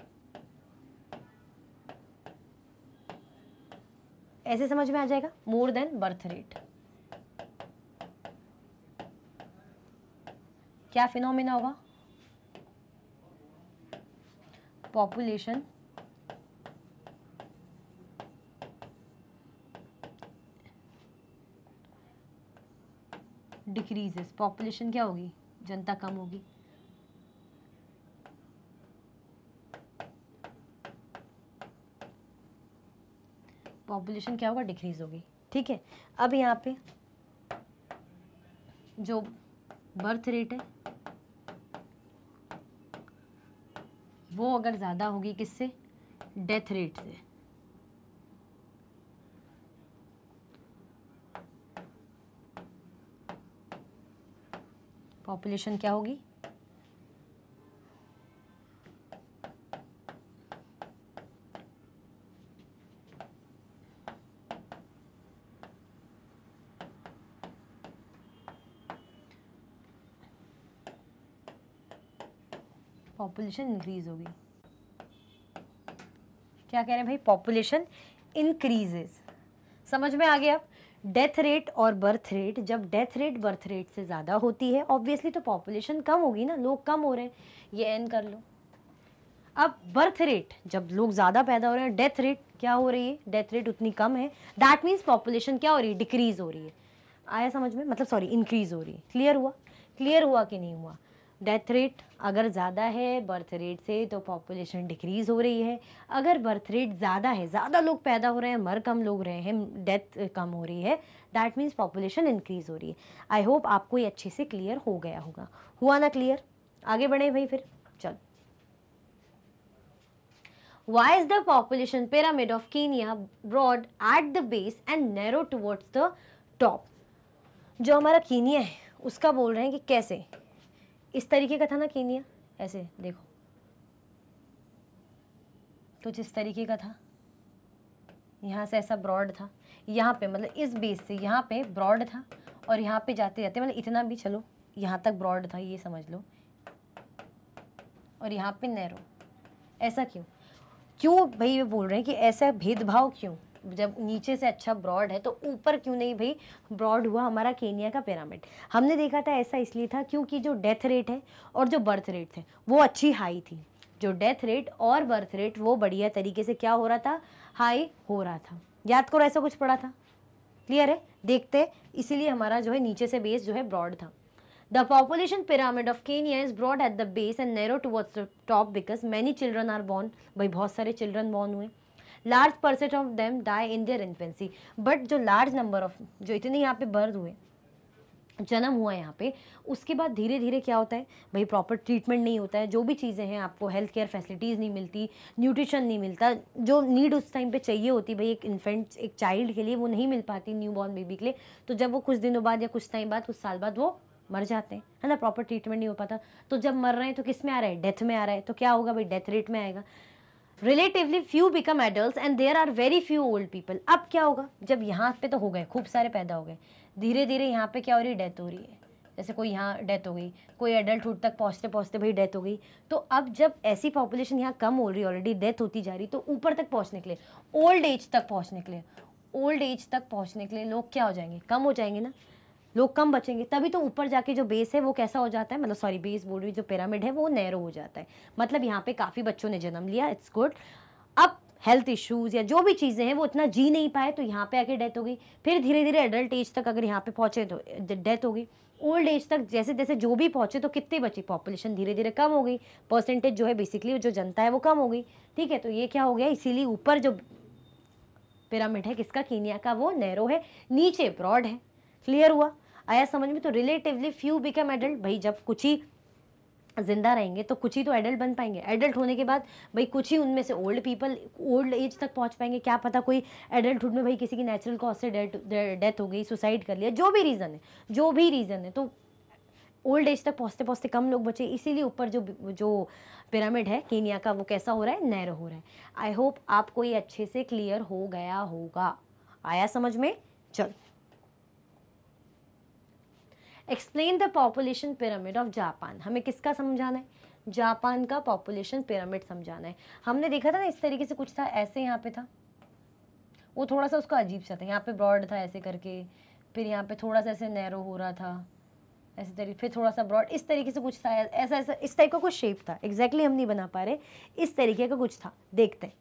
ऐसे समझ में आ जाएगा मोर देन बर्थ रेट क्या फिनोमिना होगा पॉपुलेशन डिक्रीजेस पॉपुलेशन क्या होगी जनता कम होगी पॉपुलेशन क्या होगा डिक्रीज होगी ठीक है अब यहाँ पे जो बर्थ रेट है वो अगर ज़्यादा होगी किससे डेथ रेट से पॉपुलेशन क्या होगी पॉपुलेशन इंक्रीज होगी क्या कह रहे हैं भाई पॉपुलेशन इंक्रीजेज समझ में आ गया डेथ रेट और बर्थ रेट जब डेथ रेट बर्थ रेट से ज़्यादा होती है ऑब्वियसली तो पॉपुलेशन कम होगी ना लोग कम हो रहे हैं ये एन कर लो अब बर्थ रेट जब लोग ज़्यादा पैदा हो रहे हैं डेथ रेट क्या हो रही है डेथ रेट उतनी कम है दैट मीन्स पॉपुलेशन क्या हो रही है डिक्रीज़ हो रही है आया समझ में मतलब सॉरी इंक्रीज़ हो रही है क्लियर हुआ क्लियर हुआ कि नहीं हुआ डेथ रेट अगर ज़्यादा है बर्थ रेट से तो पॉपुलेशन डिक्रीज़ हो रही है अगर बर्थ रेट ज़्यादा है ज़्यादा लोग पैदा हो रहे हैं मर कम लोग रहे हैं डेथ कम हो रही है दैट मीन्स पॉपुलेशन इंक्रीज़ हो रही है आई होप आपको ये अच्छे से क्लियर हो गया होगा हुआ ना क्लियर आगे बढ़े भाई फिर चल why is the population pyramid of Kenya broad at the base and narrow towards the top जो हमारा कीनिया है उसका बोल रहे हैं कि कैसे इस तरीके का था ना कीनिया ऐसे देखो कुछ तो इस तरीके का था यहाँ से ऐसा ब्रॉड था यहाँ पे मतलब इस बेस से यहाँ पे ब्रॉड था और यहाँ पे जाते जाते मतलब इतना भी चलो यहाँ तक ब्रॉड था ये समझ लो और यहाँ पे नैरो ऐसा क्यों क्यों भाई वे बोल रहे हैं कि ऐसा भेदभाव क्यों जब नीचे से अच्छा ब्रॉड है तो ऊपर क्यों नहीं भाई ब्रॉड हुआ हमारा केनिया का पिरामिड हमने देखा था ऐसा इसलिए था क्योंकि जो डेथ रेट है और जो बर्थ रेट थे वो अच्छी हाई थी जो डेथ रेट और बर्थ रेट वो बढ़िया तरीके से क्या हो रहा था हाई हो रहा था याद करो ऐसा कुछ पड़ा था क्लियर है देखते इसीलिए हमारा जो है नीचे से बेस जो है ब्रॉड था the population pyramid of Kenya is broad at the base and narrow towards the top because many children are born भाई बहुत सारे चिल्ड्रन बॉर्न हुए large percent of them die in their infancy but जो large number of जो इतने यहाँ पे birth हुए जन्म हुआ यहाँ पे उसके बाद धीरे धीरे क्या होता है भाई प्रॉपर ट्रीटमेंट नहीं होता है जो भी चीज़ें हैं आपको हेल्थ केयर फैसिलिटीज़ नहीं मिलती न्यूट्रिशन नहीं मिलता जो नीड उस टाइम पे चाहिए होती भाई एक इन्फेंट एक चाइल्ड के लिए वो नहीं मिल पाती न्यू बॉर्न बेबी के लिए तो जब वो कुछ दिनों बाद या कुछ टाइम बाद कुछ साल बाद वो मर जाते हैं है ना प्रॉपर ट्रीटमेंट नहीं हो पाता तो जब मर रहे हैं तो किस में आ रहा है डेथ में आ रहा है तो क्या होगा भाई डेथ रेट में आएगा relatively few become adult and there are very few old people अब क्या होगा जब यहाँ पे तो हो गए खूब सारे पैदा हो गए धीरे धीरे यहाँ पे क्या हो रही है डेथ हो रही है जैसे कोई यहाँ डेथ हो गई कोई एडल्टहुड तक पहुँचते पहुँचते भाई डेथ हो गई तो अब जब ऐसी पॉपुलेशन यहाँ कम हो रही है ऑलरेडी डेथ होती जा रही तो ऊपर तक पहुँचने के लिए ओल्ड एज तक पहुँचने के लिए ओल्ड एज तक पहुँचने के लिए लोग क्या हो जाएंगे कम हो जाएंगे ना लोग कम बचेंगे तभी तो ऊपर जाके जो बेस है वो कैसा हो जाता है मतलब सॉरी बेस बोल रही जो पिरामिड है वो नैरो हो जाता है मतलब यहाँ पे काफ़ी बच्चों ने जन्म लिया इट्स गुड अब हेल्थ इश्यूज़ या जो भी चीज़ें हैं वो इतना जी नहीं पाए तो यहाँ पे आके डेथ हो गई फिर धीरे धीरे एडल्ट एज तक अगर यहाँ पे पहुँचे तो डेथ हो गई ओल्ड एज तक जैसे जैसे जो भी पहुँचे तो कितने बची पॉपुलेशन धीरे धीरे कम हो गई परसेंटेज जो है बेसिकली जो जनता है वो कम हो गई ठीक है तो ये क्या हो गया इसीलिए ऊपर जो पिरामिड है किसका कीनिया का वो नैरो है नीचे ब्रॉड है क्लियर हुआ आया समझ में तो रिलेटिवली फ्यू बिकम एडल्ट भाई जब कुछ ही जिंदा रहेंगे तो कुछ ही तो एडल्ट बन पाएंगे एडल्ट होने के बाद भाई कुछ ही उनमें से ओल्ड पीपल ओल्ड एज तक पहुंच पाएंगे क्या पता कोई एडल्टहुड में भाई किसी की नेचुरल कॉज से डेथ हो गई सुसाइड कर लिया जो भी रीज़न है जो भी रीज़न है तो ओल्ड एज तक पहुँचते पहुँचते कम लोग बचे इसीलिए ऊपर जो जो पिरामिड है केनिया का वो कैसा हो रहा है नैरो हो रहा है आई होप आपको ये अच्छे से क्लियर हो गया होगा आया समझ में चलो explain the population pyramid of Japan हमें किसका समझाना है जापान का पॉपुलेशन पिरामिड समझाना है हमने देखा था ना इस तरीके से कुछ था ऐसे यहाँ पे था वो थोड़ा सा उसका अजीब सा था यहाँ पे ब्रॉड था ऐसे करके फिर यहाँ पे थोड़ा सा ऐसे नैरो हो रहा था ऐसे तरीके फिर थोड़ा सा ब्रॉड इस तरीके से कुछ था ऐसा ऐसा इस टाइप का कुछ शेप था एग्जैक्टली exactly हम नहीं बना पा रहे इस तरीके का कुछ था देखते हैं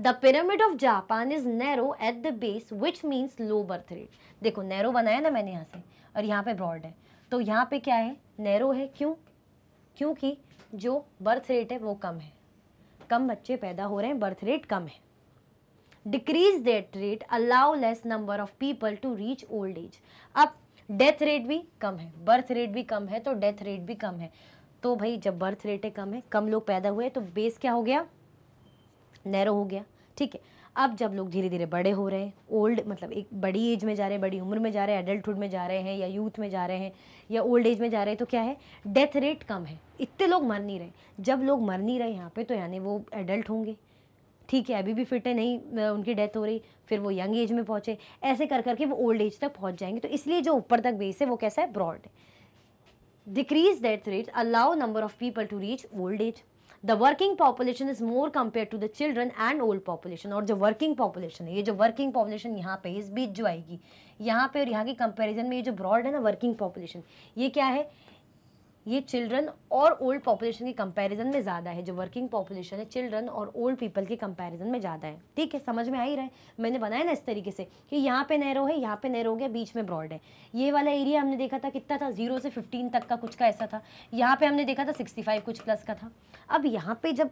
the pyramid of Japan is narrow at the base which means low birth rate देखो नैरो बनाया ना मैंने यहाँ से और यहाँ पे ब्रॉड है तो यहाँ पे क्या है नैरो है क्यों क्योंकि जो बर्थ रेट है वो कम है कम बच्चे पैदा हो रहे हैं बर्थ रेट कम है decrease death rate allow less number of people to reach old age अब डेथ रेट भी कम है बर्थ रेट भी कम है तो डेथ रेट भी कम है तो भाई जब बर्थ रेटें कम है कम लोग पैदा हुए तो बेस क्या हो गया नैरो हो गया ठीक है अब जब लोग धीरे धीरे बड़े हो रहे हैं ओल्ड मतलब एक बड़ी एज में जा रहे हैं बड़ी उम्र में जा रहे हैं एडल्टहुड में जा रहे हैं या यूथ में जा रहे हैं या ओल्ड एज में जा रहे हैं तो क्या है डेथ रेट कम है इतने लोग मर नहीं रहे जब लोग मर नहीं रहे यहाँ पे तो यानी वो एडल्ट होंगे ठीक है अभी भी फिट है नहीं उनकी डेथ हो रही फिर वो यंग एज में पहुँचे ऐसे कर करके वो ओल्ड एज तक पहुँच जाएंगे तो इसलिए जो ऊपर तक बेस है वो कैसा है ब्रॉड है decrease death rate allow number of people to reach old age the working population is more compare to the children and old population और जो वर्किंग पॉपुलेशन है ये जो वर्किंग पॉपुलेशन यहाँ पे इस बीच जो आएगी यहाँ पे और यहाँ की कंपेरिजन में ये जो ब्रॉड है ना वर्किंग पॉपुलेशन ये क्या है ये चिल्ड्रन और ओल्ड पॉपुलेशन के कंपैरिजन में ज़्यादा है जो वर्किंग पॉपुलेशन है चिल्ड्रन और ओल्ड पीपल के कंपैरिजन में ज़्यादा है ठीक है समझ में आ ही रहा है मैंने बनाया ना इस तरीके से कि यहाँ पे नैरो है यहाँ पे नैरो गया बीच में ब्रॉड है ये वाला एरिया हमने देखा था कितना था जीरो से फिफ्टीन तक का कुछ का ऐसा था यहाँ पर हमने देखा था सिक्सटी फाइव कुछ प्लस का था अब यहाँ पर जब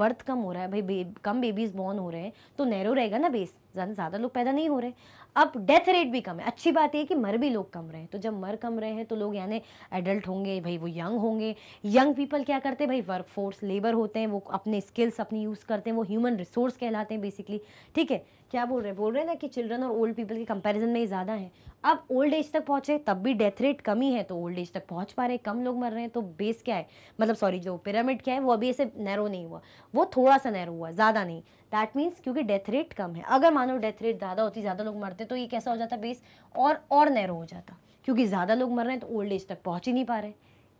बर्थ कम हो रहा है भाई कम बेबीज़ बॉर्न हो रहे हैं तो नैरो रहेगा ना बेस ज़्यादा लोग पैदा नहीं हो रहे अब डेथ रेट भी कम है अच्छी बात यह कि मर भी लोग कम रहे हैं तो जब मर कम रहे हैं तो लोग यानी एडल्ट होंगे भाई वो यंग होंगे यंग पीपल क्या करते हैं भाई वर्क फोर्स लेबर होते हैं वो अपने स्किल्स अपनी यूज़ करते हैं वो ह्यूमन रिसोर्स कहलाते हैं बेसिकली ठीक है क्या बोल रहे हैं बोल रहे हैं ना कि चिल्ड्रन और ओल्ड पीपल के कंपैरिजन में ही ज़्यादा है अब ओल्ड एज तक पहुँचे तब भी डेथ रेट कम ही है तो ओल्ड एज तक पहुँच पा रहे कम लोग मर रहे हैं तो बेस क्या है मतलब सॉरी जो पिरामिड क्या है वो अभी ऐसे नैरो नहीं हुआ वो थोड़ा सा नैरो हुआ ज़्यादा नहीं दैट मीन्स क्योंकि डेथ रेट कम है अगर मानो डेथ रेट ज़्यादा होती ज़्यादा लोग मरते तो ये कैसा हो जाता बेस और और नैरो हो जाता क्योंकि ज़्यादा लोग मर रहे हैं तो ओल्ड एज तक पहुँच ही नहीं पा रहे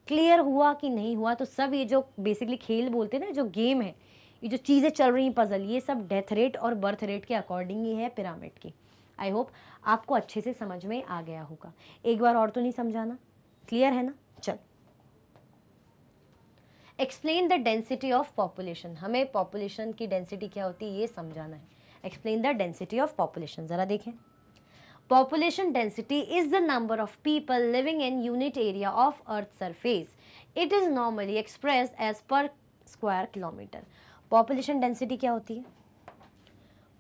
क्लियर हुआ कि नहीं हुआ तो सब ये जो बेसिकली खेल बोलते हैं ना जो गेम है ये जो चीज़ें चल रही हैं पज़ल ये सब डेथ रेट और बर्थ रेट के अकॉर्डिंग ही है पिरामिड के आई होप आपको अच्छे से समझ में आ गया होगा एक बार और तो नहीं समझाना क्लियर है ना चल explain the density of population हमें पॉपुलेशन की डेंसिटी क्या होती है ये समझाना है explain the density of population ज़रा देखें population density is the number of people living in unit area of earth surface it is normally express as per square kilometre population density क्या होती है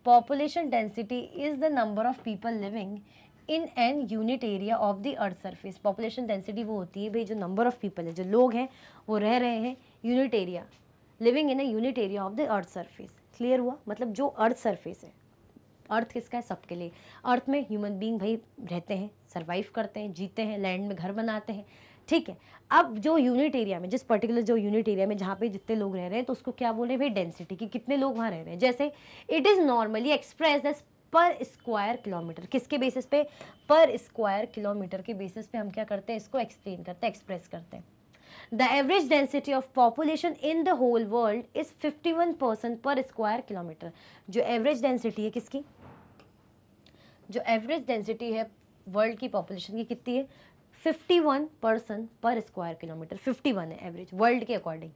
population density is the number of people living in an unit area of the earth surface population density वो होती है भाई जो number of people है जो लोग हैं वो रह रहे हैं unit area living in a unit area of the earth surface clear हुआ मतलब जो अर्थ सर्फेस है अर्थ किसका है सबके लिए अर्थ में ह्यूमन बींग भाई रहते हैं सर्वाइव करते हैं जीते हैं लैंड में घर बनाते हैं ठीक है अब जो यूनिट एरिया में जिस पर्टिकुलर जो यूनिट एरिया में जहाँ पे जितने लोग रह रहे हैं तो उसको क्या बोल रहे हैं भाई डेंसिटी कि कितने लोग वहाँ रह रहे हैं जैसे it is normally express as per square kilometre किसके बेसिस पे पर स्क्वायर किलोमीटर के बेसिस पे हम क्या करते हैं इसको एक्सप्लेन करते हैं एक्सप्रेस करते हैं the average density of population in the whole world is fifty one percent per square kilometre जो एवरेज डेंसिटी है किसकी जो एवरेज डेंसिटी है वर्ल्ड की पॉपुलेशन की कितनी है fifty one person per square kilometre fifty one है एवरेज वर्ल्ड के according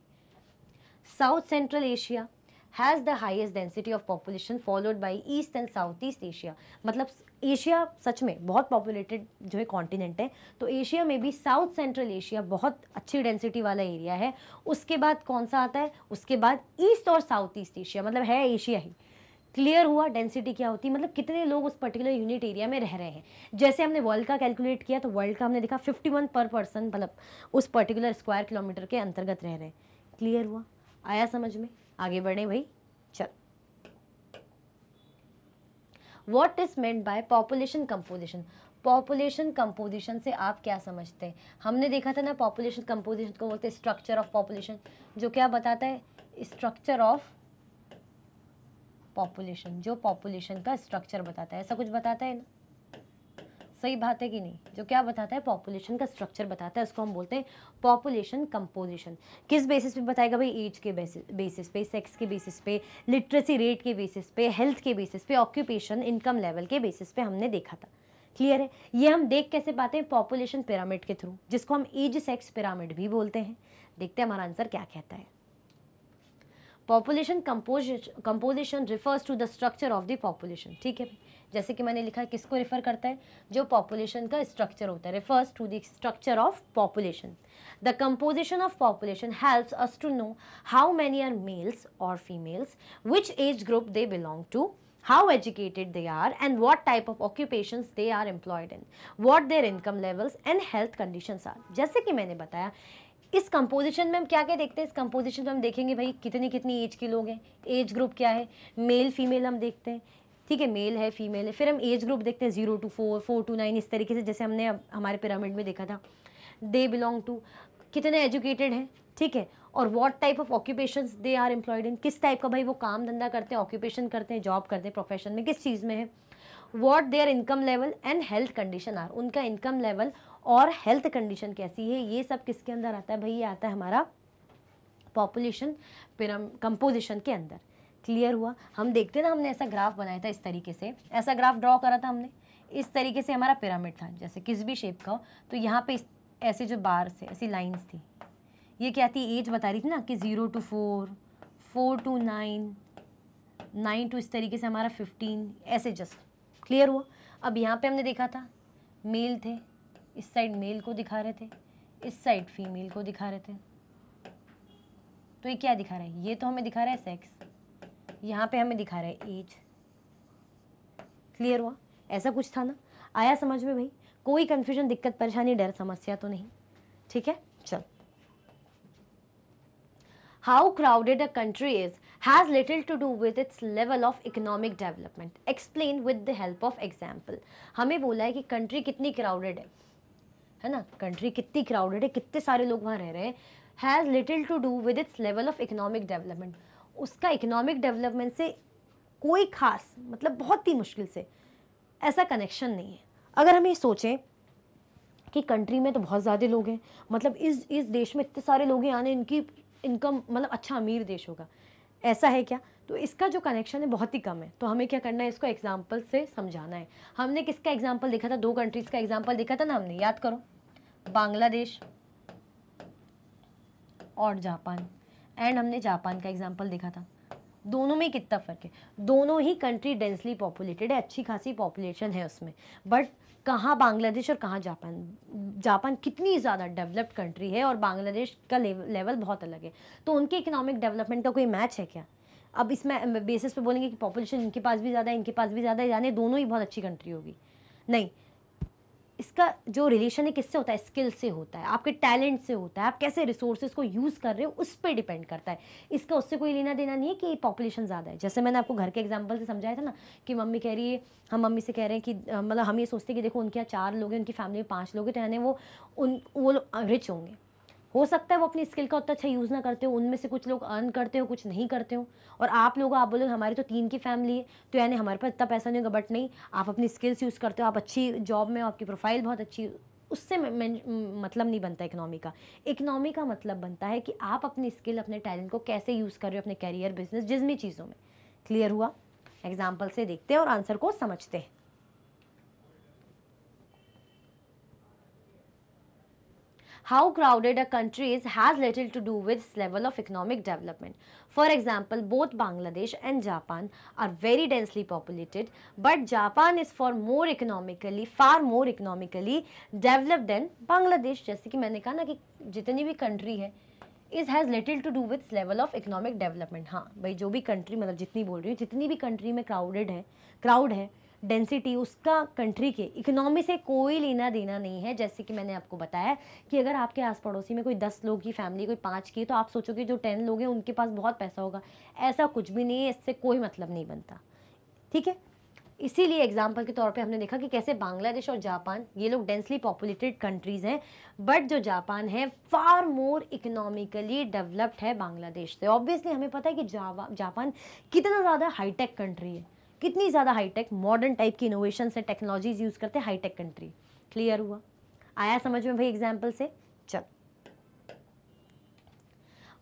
south central Asia has the highest density of population followed by east and south east Asia मतलब Asia सच में बहुत पॉपुलेटेड जो है कॉन्टिनेंट है तो एशिया में भी साउथ सेंट्रल एशिया बहुत अच्छी डेंसिटी वाला एरिया है उसके बाद कौन सा आता है उसके बाद ईस्ट और साउथ ईस्ट एशिया मतलब है एशिया ही क्लियर हुआ डेंसिटी क्या होती है मतलब कितने लोग उस पर्टिकुलर यूनिट एरिया में रह रहे हैं जैसे हमने वर्ल्ड का कैलकुलेट किया तो वर्ल्ड का हमने देखा 51 पर पर्सन मतलब उस पर्टिकुलर स्क्वायर किलोमीटर के अंतर्गत रह रहे हैं क्लियर हुआ आया समझ में आगे बढ़े भाई चल what is meant by population composition population composition से आप क्या समझते हैं हमने देखा था ना पॉपुलेशन कंपोजिशन को बोलते हैं स्ट्रक्चर ऑफ पॉपुलेशन जो क्या बताता है स्ट्रक्चर ऑफ पॉपुलेशन जो पॉपुलेशन का स्ट्रक्चर बताता है ऐसा कुछ बताता है ना सही बात है कि नहीं जो क्या बताता है पॉपुलेशन का स्ट्रक्चर बताता है उसको हम बोलते हैं पॉपुलेशन कंपोजिशन किस बेसिस पे बताएगा भाई एज के बेसिस पे सेक्स के बेसिस पे लिटरेसी रेट के बेसिस पे हेल्थ के बेसिस पे ऑक्यूपेशन इनकम लेवल के बेसिस पे हमने देखा था क्लियर है ये हम देख कैसे पाते हैं पॉपुलेशन पिरामिड के थ्रू जिसको हम एज सेक्स पिरामिड भी बोलते हैं देखते हैं हमारा आंसर क्या कहता है population composition refers to the structure of the population ठीक है जैसे कि मैंने लिखा है किसको रेफर करता है जो पॉपुलेशन का स्ट्रक्चर होता है refers to the structure of population the composition of population helps us to know how many are males और females which age group they belong to how educated they are and what type of occupation they are employed in what their income levels and health condition are जैसे कि मैंने बताया इस composition में हम क्या क्या देखते हैं इस कंपोजिशन में हम देखेंगे भाई कितनी कितनी एज के लोग हैं एज ग्रुप क्या है मेल फीमेल हम देखते हैं ठीक है मेल है फीमेल है फिर हम एज ग्रुप देखते हैं zero to four four to nine इस तरीके से जैसे हमने हमारे पिरामिड में देखा था दे बिलोंग टू कितने एजुकेटेड हैं ठीक है और what type of occupations they are employed in किस टाइप का भाई वो काम धंधा करते हैं ऑक्यूपेशन करते हैं जॉब करते हैं प्रोफेशन में किस चीज़ में है what their income level and health condition are उनका इनकम लेवल और हेल्थ कंडीशन कैसी है ये सब किसके अंदर आता है भाई ये आता है हमारा पॉपुलेशन कंपोजिशन के अंदर क्लियर हुआ हम देखते ना हमने ऐसा ग्राफ बनाया था इस तरीके से ऐसा ग्राफ ड्रॉ करा था हमने इस तरीके से हमारा पिरामिड था जैसे किस भी शेप का हो तो यहाँ पे ऐसे जो बार से ऐसी लाइंस थी ये क्या थी एज बता रही थी ना कि zero to four four to nine nine to इस तरीके से हमारा फिफ्टीन ऐसे जस्ट क्लियर हुआ अब यहाँ पे हमने देखा था मेल थे इस साइड मेल को दिखा रहे थे इस साइड फीमेल को दिखा रहे थे तो ये क्या दिखा रहा है ये तो हमें दिखा रहा है सेक्स यहाँ पे हमें दिखा रहा है एज क्लियर हुआ ऐसा कुछ था ना आया समझ में भाई कोई कन्फ्यूजन दिक्कत परेशानी डर समस्या तो नहीं ठीक है चल how crowded a country is has little to do with its level of economic development explain with the help of example हमें बोला है कि कंट्री कितनी क्राउडेड है है ना कंट्री कितनी क्राउडेड है कितने सारे लोग वहाँ रह रहे हैं has little to do with its level of economic development उसका इकोनॉमिक डेवलपमेंट से कोई खास मतलब बहुत ही मुश्किल से ऐसा कनेक्शन नहीं है अगर हम ये सोचें कि कंट्री में तो बहुत ज़्यादा लोग हैं मतलब इस इस देश में इतने सारे लोग हैं इनकी इनकम मतलब अच्छा अमीर देश होगा ऐसा है क्या तो इसका जो कनेक्शन है बहुत ही कम है तो हमें क्या करना है इसको एग्जाम्पल से समझाना है हमने किसका एग्जाम्पल देखा था दो कंट्रीज़ का एग्जाम्पल देखा था ना हमने याद करो बांग्लादेश और जापान एंड हमने जापान का एग्जाम्पल देखा था दोनों में कितना फ़र्क है दोनों ही कंट्री डेंसली पॉपुलेटेड है अच्छी खासी पॉपुलेशन है उसमें बट कहाँ बांग्लादेश और कहाँ जापान जापान कितनी ज़्यादा डेवलप्ड कंट्री है और बांग्लादेश का लेवल बहुत अलग है तो उनके इकोनॉमिक डेवलपमेंट का कोई मैच है क्या अब इसमें बेसिस पे बोलेंगे कि पॉपुलेशन इनके पास भी ज़्यादा है इनके पास भी ज़्यादा है यानी दोनों ही बहुत अच्छी कंट्री होगी नहीं इसका जो रिलेशन है किससे होता है स्किल से होता है आपके टैलेंट से होता है आप कैसे रिसोर्सेज को यूज़ कर रहे हो उस पर डिपेंड करता है इसका उससे कोई लेना देना नहीं है कि पॉपुलेशन ज़्यादा है जैसे मैंने आपको घर के एग्जाम्पल से समझाया था ना कि मम्मी कह रही है हम मम्मी से कह रहे हैं कि मतलब हम ये सोचते हैं कि देखो उनके यहाँ चार लोग हैं उनकी फैमिली में पाँच लोग हैं तो यानी वो उन वो रिच होंगे हो सकता है वो अपनी स्किल का उतना अच्छा यूज़ ना करते हो उनमें से कुछ लोग अर्न करते हो कुछ नहीं करते हो और आप लोग आप बोलो हमारी तो तीन की फैमिली है तो यानी हमारे पास इतना पैसा नहीं होगा बट नहीं आप अपनी स्किल्स यूज़ करते हो आप अच्छी जॉब में आपकी प्रोफाइल बहुत अच्छी उससे मतलब नहीं बनता इकनॉमी का इकनॉमी का मतलब बनता है कि आप अपनी स्किल अपने टैलेंट को कैसे यूज़ कर रहे हो अपने कैरियर बिजनेस जिसमें चीज़ों में क्लियर हुआ एग्जाम्पल से देखते हैं और आंसर को समझते हैं how crowded a country is has little to do with its level of economic development. For example, both Bangladesh and Japan are very densely populated, but Japan is for more economically, far more economically developed than Bangladesh. जैसे कि मैंने कहा ना कि जितनी भी country है is has little to do with level of economic development हाँ भाई जो भी कंट्री मतलब जितनी बोल रही हूँ जितनी भी कंट्री में क्राउडेड है क्राउड है डेंसिटी उसका कंट्री के इकोनॉमी से कोई लेना देना नहीं है जैसे कि मैंने आपको बताया कि अगर आपके आस पड़ोसी में कोई दस लोग की फैमिली कोई पाँच की तो आप सोचोगे जो टेन लोग हैं उनके पास बहुत पैसा होगा ऐसा कुछ भी नहीं है इससे कोई मतलब नहीं बनता ठीक है इसीलिए एग्जाम्पल के तौर पे हमने देखा कि कैसे बांग्लादेश और जापान ये लोग डेंसली पॉपुलेटेड कंट्रीज़ हैं बट जो जापान है फार मोर इकोनॉमिकली डेवलप्ड है बांग्लादेश से ऑब्वियसली हमें पता है कि जावा जापान कितना ज़्यादा हाईटेक कंट्री है कितनी ज़्यादा हाईटेक मॉडर्न टाइप की इनोवेशन से टेक्नोलॉजीज यूज़ करते हैं हाईटेक कंट्री क्लियर हुआ आया समझ में भाई एग्जाम्पल से चल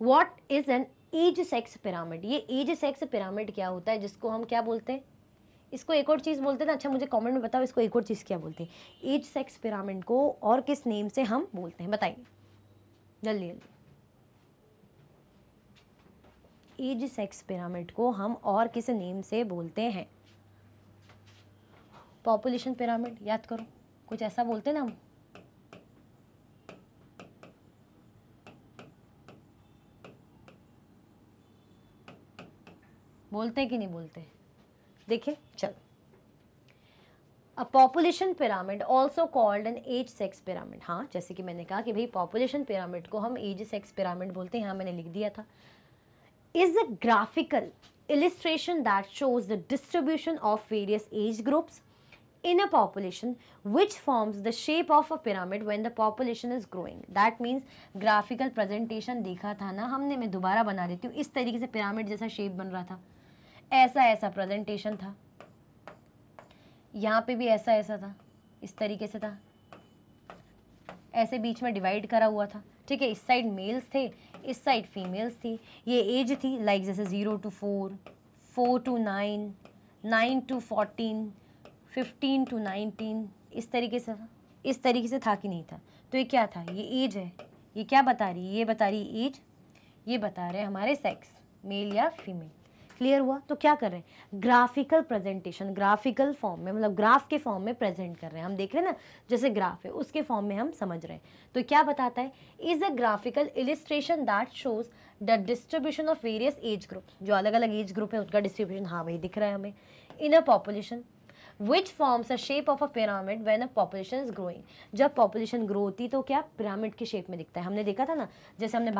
what is an age sex pyramid ये एज सेक्स पिरामिड क्या होता है जिसको हम क्या बोलते हैं इसको एक और चीज़ बोलते हैं ना अच्छा मुझे कमेंट में बताओ इसको एक और चीज़ क्या बोलते हैं एज सेक्स पिरामिड को और किस नेम से हम बोलते हैं बताइए जल्दी जल्दी एज सेक्स पिरामिड को हम और किस नेम से बोलते हैं पॉपुलेशन पिरामिड याद करो कुछ ऐसा बोलते हैं ना हम बोलते हैं कि नहीं बोलते देखिए चलो a population pyramid also called an age sex pyramid हाँ जैसे कि मैंने कहा कि भाई पॉपुलेशन पिरामिड को हम एज सेक्स पिरामिड बोलते हैं हाँ मैंने लिख दिया था is a graphical illustration that shows the distribution of various age groups in a population which forms the shape of a pyramid when the population is growing that means graphical presentation dekha tha na humne main dobara bana deti hu is tarike se pyramid jaisa shape ban raha tha aisa aisa presentation tha yahan pe bhi aisa aisa tha is tarike se tha ऐसे बीच में divide करा हुआ था ठीक है इस side mails थे इस साइड फीमेल्स थी ये एज थी लाइक जैसे zero to four four to nine nine to fourteen fifteen to nineteen इस तरीके से इस तरीके से था कि नहीं था तो ये क्या था ये एज है ये क्या बता रही है ये बता रही एज ये बता रहे हैं हमारे सेक्स मेल या फीमेल क्लियर हुआ तो क्या कर रहे हैं ग्राफिकल प्रेजेंटेशन ग्राफिकल फॉर्म में मतलब ग्राफ के फॉर्म में प्रेजेंट कर रहे हैं हम देख रहे हैं ना जैसे ग्राफ है उसके फॉर्म में हम समझ रहे हैं तो क्या बताता है is a graphical illustration that shows the distribution of various age group जो अलग अलग एज ग्रुप है उनका डिस्ट्रीब्यूशन हाँ वही दिख रहा है हमें in a population which forms a shape of a pyramid when a population is growing जब पॉपुलेशन ग्रो होती तो क्या पिरामिड की शेप में दिखता है हमने देखा था ना जैसे हमने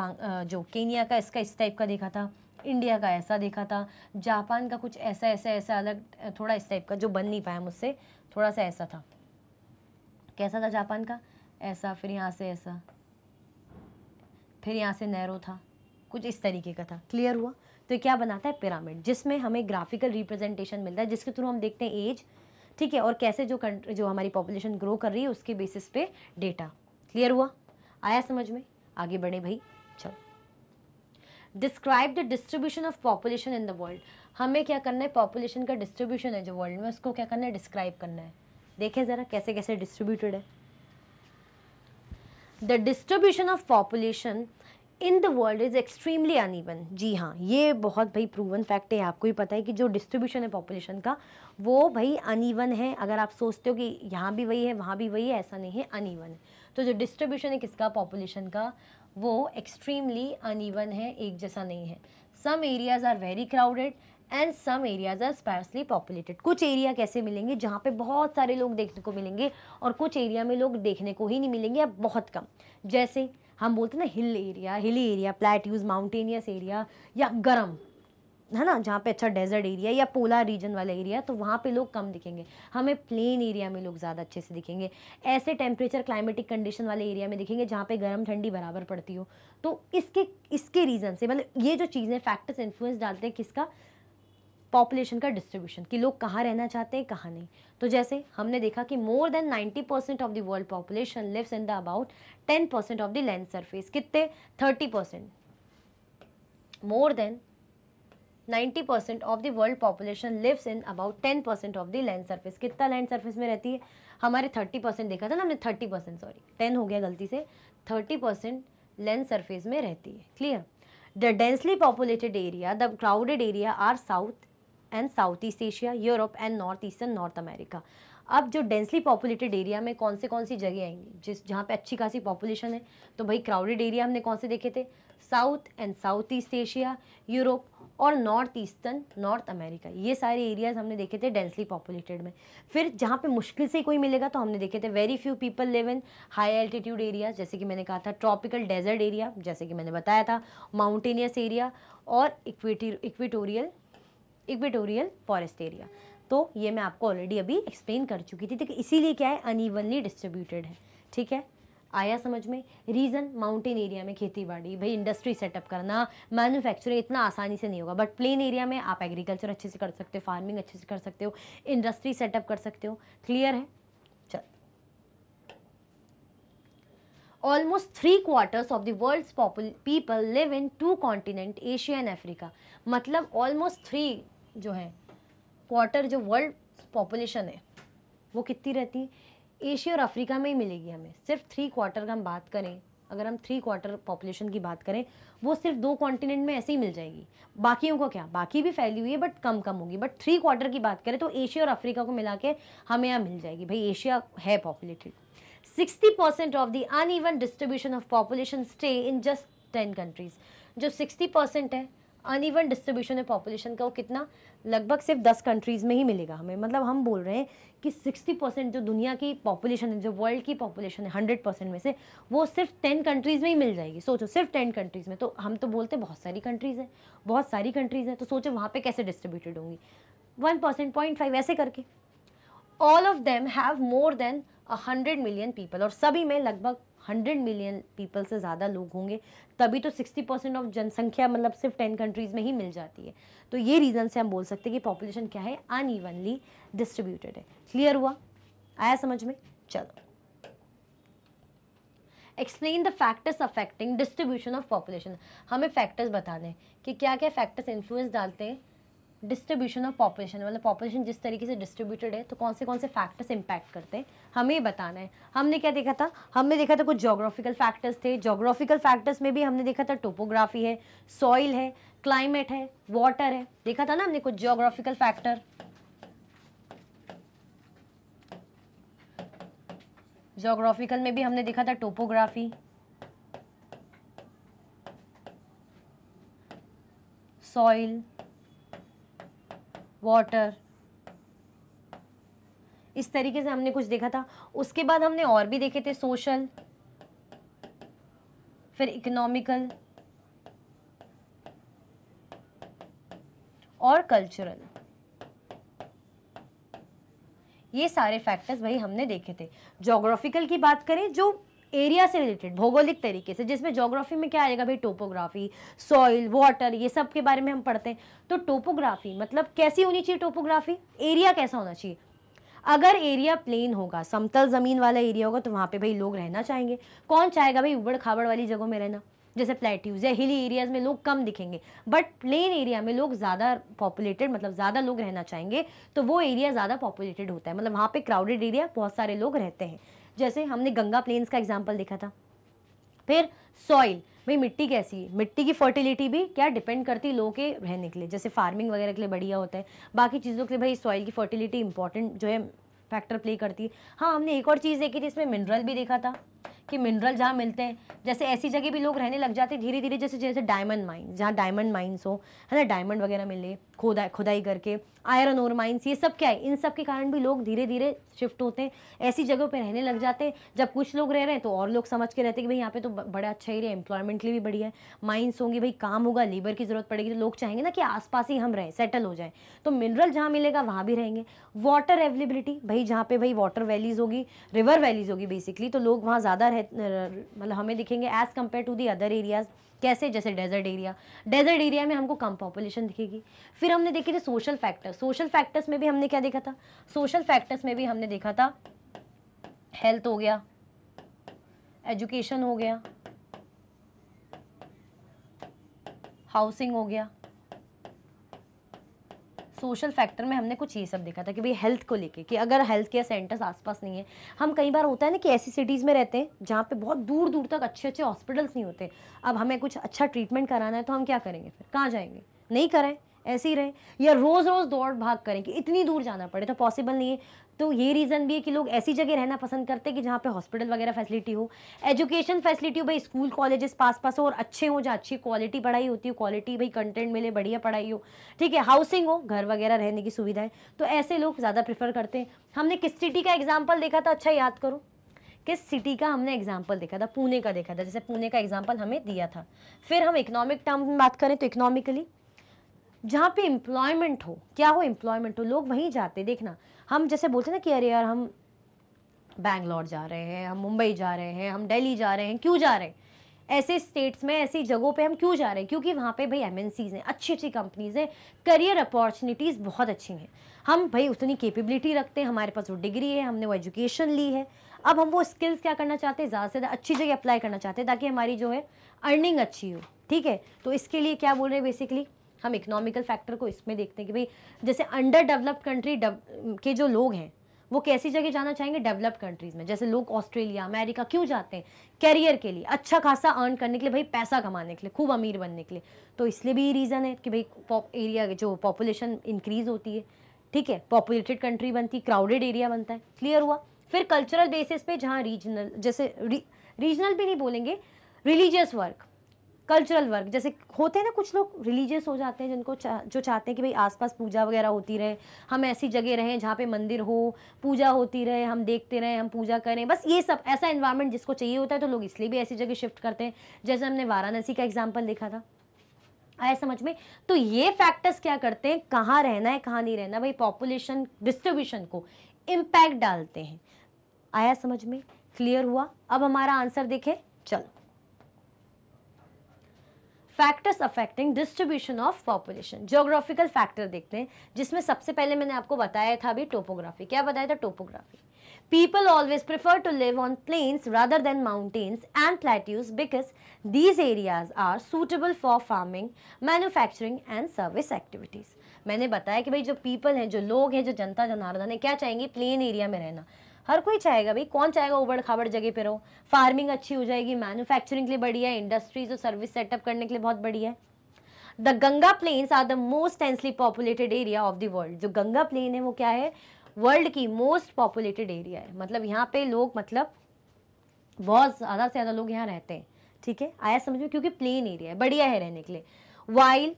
जो केनिया का इसका इस टाइप का देखा था इंडिया का ऐसा देखा था जापान का कुछ ऐसा ऐसा ऐसा अलग थोड़ा इस टाइप का जो बन नहीं पाया मुझसे थोड़ा सा ऐसा था कैसा था जापान का ऐसा फिर यहाँ से ऐसा फिर यहाँ से नैरो था कुछ इस तरीके का था क्लियर हुआ तो क्या बनाता है पिरामिड जिसमें हमें ग्राफिकल रिप्रेजेंटेशन मिलता है जिसके थ्रू हम देखते हैं एज ठीक है और कैसे जो कंट्री जो हमारी पॉपुलेशन ग्रो कर रही है उसके बेसिस पे डेटा क्लियर हुआ आया समझ में आगे बढ़े भाई चलो describe the distribution of population in the world हमें क्या करना है पॉपुलेशन का डिस्ट्रीब्यूशन है जो वर्ल्ड में उसको क्या करना है डिस्क्राइब करना है देखें ज़रा कैसे कैसे डिस्ट्रीब्यूटेड है the distribution of population in the world is extremely uneven जी हाँ ये बहुत भाई प्रूवन फैक्ट है आपको ही पता है कि जो डिस्ट्रीब्यूशन है पॉपुलेशन का वो भाई अनइवन है अगर आप सोचते हो कि यहाँ भी वही है वहाँ भी वही है ऐसा नहीं है अनइवन है तो जो डिस्ट्रीब्यूशन है किसका पॉपुलेशन का वो एक्सट्रीमली अनइवन है एक जैसा नहीं है some areas are very crowded and some areas are sparsely populated कुछ एरिया कैसे मिलेंगे जहाँ पे बहुत सारे लोग देखने को मिलेंगे और कुछ एरिया में लोग देखने को ही नहीं मिलेंगे या बहुत कम जैसे हम बोलते हैं ना hill area hilly area plateaus mountainous area या गर्म है ना जहाँ पे अच्छा डेजर्ट एरिया या पोलर रीजन वाला एरिया तो वहाँ पे लोग कम दिखेंगे हमें प्लेन एरिया में लोग ज़्यादा अच्छे से दिखेंगे ऐसे टेम्परेचर क्लाइमेटिक कंडीशन वाले एरिया में दिखेंगे जहाँ पे गर्म ठंडी बराबर पड़ती हो तो इसके इसके रीज़न से मतलब ये जो चीज़ें फैक्टर्स इन्फ्लुएंस डालते हैं किसका पॉपुलेशन का डिस्ट्रीब्यूशन कि लोग कहाँ रहना चाहते हैं कहाँ नहीं तो जैसे हमने देखा कि more than 90 percent of the world population lives in the about 10 percent of the land surface कितने 30 percent more than 90% of the world population lives in about 10% of the land surface कितना लैंड सर्फेस में रहती है हमारे 30% देखा था ना हमने 30% सॉरी 10 हो गया गलती से 30% लैंड सर्फेस में रहती है clear the densely populated area the crowded area are south and south east Asia Europe and north eastern north America अब जो डेंसली पॉपुलेटेड एरिया में कौन से कौन सी जगह आएंगी जिस जहाँ पे अच्छी खासी पॉपुलेशन है तो भाई क्राउडेड एरिया हमने कौन से देखे थे south and south east Asia Europe और नॉर्थ ईस्टर्न नॉर्थ अमेरिका ये सारे एरियाज़ हमने देखे थे डेंसली पॉपुलेटेड में फिर जहाँ पे मुश्किल से कोई मिलेगा तो हमने देखे थे very few people live in high altitude area जैसे कि मैंने कहा था ट्रॉपिकल डेजर्ट एरिया जैसे कि मैंने बताया था माउंटेनियस एरिया और इक्वेटोरियल इक्वेटोरियल फॉरेस्ट एरिया तो ये मैं आपको ऑलरेडी अभी एक्सप्लेन कर चुकी थी देखिए इसीलिए क्या है अनइवनली डिस्ट्रीब्यूटेड है ठीक है आया समझ में रीज़न माउंटेन एरिया में खेती बाड़ी भाई इंडस्ट्री सेटअप करना मैन्युफैक्चरिंग इतना आसानी से नहीं होगा बट प्लेन एरिया में आप एग्रीकल्चर अच्छे से कर सकते हो फार्मिंग अच्छे से कर सकते हो इंडस्ट्री सेटअप कर सकते हो क्लियर है almost three quarters of the population people live in two continent Asia and Africa मतलब ऑलमोस्ट थ्री जो है क्वार्टर जो वर्ल्ड पॉपुलेशन है वो कितनी रहती है एशिया और अफ्रीका में ही मिलेगी हमें सिर्फ थ्री क्वार्टर का हम बात करें अगर हम थ्री क्वार्टर पॉपुलेशन की बात करें वो सिर्फ दो कॉन्टिनेंट में ऐसे ही मिल जाएगी बाकियों को क्या बाकी भी फैली हुई है बट कम कम होगी बट थ्री क्वार्टर की बात करें तो एशिया और अफ्रीका को मिला के हमें यहाँ मिल जाएगी भाई एशिया है populated sixty percent of the un distribution of population stay in just ten countries जो सिक्सटी परसेंट है अनइवन डिस्ट्रीब्यूशन है पॉपुलेशन का वो कितना लगभग सिर्फ दस कंट्रीज़ में ही मिलेगा हमें मतलब हम बोल रहे हैं कि सिक्सटी परसेंट जो दुनिया की पॉपुलेशन है जो वर्ल्ड की पॉपुलेशन है हंड्रेड परसेंट में से वो सिर्फ टेन कंट्रीज़ में ही मिल जाएगी सोचो सिर्फ टेन कंट्रीज़ में तो हम तो बोलते हैं बहुत सारी कंट्रीज़ हैं बहुत सारी कंट्रीज़ हैं तो सोचो वहाँ पर कैसे डिस्ट्रीब्यूटेड होंगी वन परसेंट पॉइंट फाइव ऐसे करके all of them have more than hundred million people और सभी में लगभग हंड्रेड मिलियन पीपल से ज़्यादा लोग होंगे तभी तो सिक्सटी परसेंट ऑफ जनसंख्या मतलब सिर्फ टेन कंट्रीज़ में ही मिल जाती है तो ये रीज़न से हम बोल सकते हैं कि पॉपुलेशन क्या है ईवनली डिस्ट्रीब्यूटेड है क्लियर हुआ आया समझ में चलो explain the factors affecting distribution of population हमें फैक्टर्स बता दें कि क्या क्या फैक्टर्स इन्फ्लुएंस डालते हैं डिस्ट्रीब्यूशन ऑफ पॉपुलेशन मतलब पॉपुलेशन जिस तरीके से डिस्ट्रीब्यूटेड है तो कौन से कौन से फैक्टर्स इंपैक्ट करते हैं हमें बताना है हमने क्या देखा था हमने देखा था कुछ जोग्राफिकल फैक्टर्स थे जोग्राफिकल फैक्टर्स में भी हमने देखा था टोपोग्राफी है सॉइल है क्लाइमेट है वाटर है देखा था ना हमने कुछ जोग्राफिकल फैक्टर जोग्राफिकल में भी हमने देखा था टोपोग्राफी सॉइल वाटर इस तरीके से हमने कुछ देखा था उसके बाद हमने और भी देखे थे सोशल फिर इकोनॉमिकल और कल्चरल ये सारे फैक्टर्स भाई हमने देखे थे जोग्राफिकल की बात करें जो एरिया से रिलेटेड भौगोलिक तरीके से जिसमें जोग्राफी में क्या आएगा भाई टोपोग्राफी सॉइल वाटर ये सब के बारे में हम पढ़ते हैं तो टोपोग्राफी मतलब कैसी होनी चाहिए टोपोग्राफी एरिया कैसा होना चाहिए अगर एरिया प्लेन होगा समतल ज़मीन वाला एरिया होगा तो वहाँ पे भाई लोग रहना चाहेंगे कौन चाहेगा भाई उबड़ खाबड़ वाली जगहों में रहना जैसे प्लेट्यूज या हिली एरियाज में लोग कम दिखेंगे बट प्लेन एरिया में लोग ज़्यादा पॉपुलेटेड मतलब ज़्यादा लोग रहना चाहेंगे तो वो एरिया ज़्यादा पॉपुलेटेड होता है मतलब वहाँ पे क्राउडेड एरिया बहुत सारे लोग रहते हैं जैसे हमने गंगा प्लेन्स का एग्जाम्पल देखा था फिर सॉइल भाई मिट्टी कैसी है मिट्टी की फर्टिलिटी भी क्या डिपेंड करती है लोगों के रहने के लिए जैसे फार्मिंग वगैरह के लिए बढ़िया होता है बाकी चीज़ों के लिए भाई सॉइल की फर्टिलिटी इंपॉर्टेंट जो है फैक्टर प्ले करती है हाँ हमने एक और चीज़ देखी थी इसमें मिनरल भी देखा था कि मिनरल जहाँ मिलते हैं जैसे ऐसी जगह भी लोग रहने लग जाते धीरे धीरे जैसे जैसे डायमंड माइन जहाँ डायमंड माइंस हो है ना डायमंड वगैरह मिले खोदा खुदाई करके आयरन और माइंस ये सब क्या है इन सब के कारण भी लोग धीरे धीरे शिफ्ट होते हैं ऐसी जगहों पर रहने लग जाते हैं जब कुछ लोग रह रहे हैं तो और लोग समझ के रहते हैं कि भाई यहाँ पे तो बड़ा अच्छा रहे एम्प्लॉयमेंट लिए भी बढ़िया है माइंस होंगे भाई काम होगा लेबर की ज़रूरत पड़ेगी तो लोग चाहेंगे ना कि आसपास ही हम रहें सेटल हो जाए तो मिनरल जहाँ मिलेगा वहाँ भी रहेंगे वाटर अवेलेबिलिटी भाई जहाँ पे भाई वाटर वैलीज़ होगी रिवर वैलीज़ होगी बेसिकली तो लोग वहाँ ज़्यादा रह मतलब हमें दिखेंगे as compare to the other areas कैसे जैसे डेजर्ट एरिया डेजर्ट एरिया में हमको कम पॉपुलेशन दिखेगी फिर हमने देखे थे सोशल फैक्टर्स सोशल फैक्टर्स में भी हमने क्या देखा था सोशल फैक्टर्स में भी हमने देखा था हेल्थ हो गया एजुकेशन हो गया हाउसिंग हो गया सोशल फैक्टर में हमने कुछ ये सब देखा था कि भाई हेल्थ को लेके कि अगर हेल्थ केयर सेंटर्स आसपास नहीं है हम कई बार होता है ना कि ऐसी सिटीज़ में रहते हैं जहाँ पे बहुत दूर दूर तक अच्छे अच्छे हॉस्पिटल्स नहीं होते अब हमें कुछ अच्छा ट्रीटमेंट कराना है तो हम क्या करेंगे फिर कहाँ जाएंगे नहीं करें ऐसे ही रहें या रोज़ रोज़ दौड़ भाग करें कि इतनी दूर जाना पड़े तो पॉसिबल नहीं है तो ये रीज़न भी है कि लोग ऐसी जगह रहना पसंद करते हैं कि जहाँ पे हॉस्पिटल वगैरह फैसिलिटी हो एजुकेशन फैसिलिटी हो भाई स्कूल कॉलेजेस पास पास हो और अच्छे हो जहाँ अच्छी क्वालिटी पढ़ाई होती हो क्वालिटी भाई कंटेंट मिले बढ़िया पढ़ाई हो ठीक है हाउसिंग हो घर वगैरह रहने की सुविधा है तो ऐसे लोग ज़्यादा प्रेफर करते हैं हमने किस सिटी का एग्जाम्पल देखा था अच्छा याद करो किस सिटी का हमने एग्जाम्पल देखा था पुणे का देखा था जैसे पुणे का एग्जाम्पल हमें दिया था फिर हम इकोनॉमिक टर्म में बात करें तो इकोनॉमिकली जहाँ पे एम्प्लॉयमेंट हो क्या हो एम्प्लॉयमेंट हो लोग वहीं जाते देखना हम जैसे बोलते हैं ना कि अरे यार हम बैंगलोर जा रहे हैं हम मुंबई जा रहे हैं हम दिल्ली जा रहे हैं क्यों जा रहे हैं ऐसे स्टेट्स में ऐसी जगहों पे हम क्यों जा रहे हैं क्योंकि वहाँ पे भाई एम हैं अच्छी अच्छी कंपनीज़ हैं करियर अपॉर्चुनिटीज़ बहुत अच्छी हैं हम भाई उतनी कैपेबिलिटी रखते हैं हमारे पास वो डिग्री है हमने वो एजुकेशन ली है अब हम वो स्किल्स क्या करना चाहते हैं ज़्यादा से ज़्यादा अच्छी जगह अप्लाई करना चाहते हैं ताकि हमारी जो है अर्निंग अच्छी हो ठीक है तो इसके लिए क्या बोल रहे हैं बेसिकली हम इकोनॉमिकल फैक्टर को इसमें देखते हैं कि भाई जैसे अंडर डेवलप्ड कंट्री के जो लोग हैं वो कैसी जगह जाना चाहेंगे डेवलप्ड कंट्रीज़ में जैसे लोग ऑस्ट्रेलिया अमेरिका क्यों जाते हैं कैरियर के लिए अच्छा खासा अर्न करने के लिए भाई पैसा कमाने के लिए खूब अमीर बनने के लिए तो इसलिए भी रीज़न है कि भाई एरिया जो पॉपुलेशन इंक्रीज़ होती है ठीक है पॉपुलेटेड कंट्री बनती है क्राउडेड एरिया बनता है क्लियर हुआ फिर कल्चरल बेसिस पे जहाँ रीजनल जैसे रीजनल भी नहीं बोलेंगे रिलीजियस वर्क कल्चरल वर्क जैसे होते हैं ना कुछ लोग रिलीजियस हो जाते हैं जिनको चा, जो चाहते हैं कि भाई आसपास पूजा वगैरह होती रहे हम ऐसी जगह रहें जहाँ पे मंदिर हो पूजा होती रहे हम देखते रहें हम पूजा करें बस ये सब ऐसा इन्वायरमेंट जिसको चाहिए होता है तो लोग इसलिए भी ऐसी जगह शिफ्ट करते हैं जैसे हमने वाराणसी का एग्जाम्पल देखा था आया समझ में तो ये फैक्टर्स क्या करते हैं कहाँ रहना है कहाँ नहीं रहना भाई पॉपुलेशन डिस्ट्रीब्यूशन को इम्पैक्ट डालते हैं आया समझ में क्लियर हुआ अब हमारा आंसर देखें चलो factors affecting distribution of population geographical factor देखते हैं जिसमें सबसे पहले मैंने आपको बताया था अभी टोपोग्राफी क्या बताया था topography people always prefer to live on plains rather than mountains and plateaus because these areas are suitable for farming manufacturing and service activities मैंने बताया कि भाई जो पीपल हैं जो लोग हैं जो जनता जनार्दन है क्या चाहेंगे प्लेन एरिया में रहना हर कोई चाहेगा भाई कौन चाहेगा उबड़ खाबड़ जगह पे रहो फार्मिंग अच्छी हो जाएगी मैन्युफैक्चरिंग के लिए बढ़िया है इंडस्ट्रीज और सर्विस सेटअप करने के लिए बहुत बढ़िया है the Ganga plains are the most densely populated area of the world जो गंगा प्लेन है वो क्या है वर्ल्ड की मोस्ट पॉपुलेटेड एरिया है मतलब यहाँ पे लोग मतलब बहुत ज़्यादा से ज़्यादा लोग यहाँ रहते हैं ठीक है आया समझ में क्योंकि प्लेन एरिया है बढ़िया है रहने के लिए wild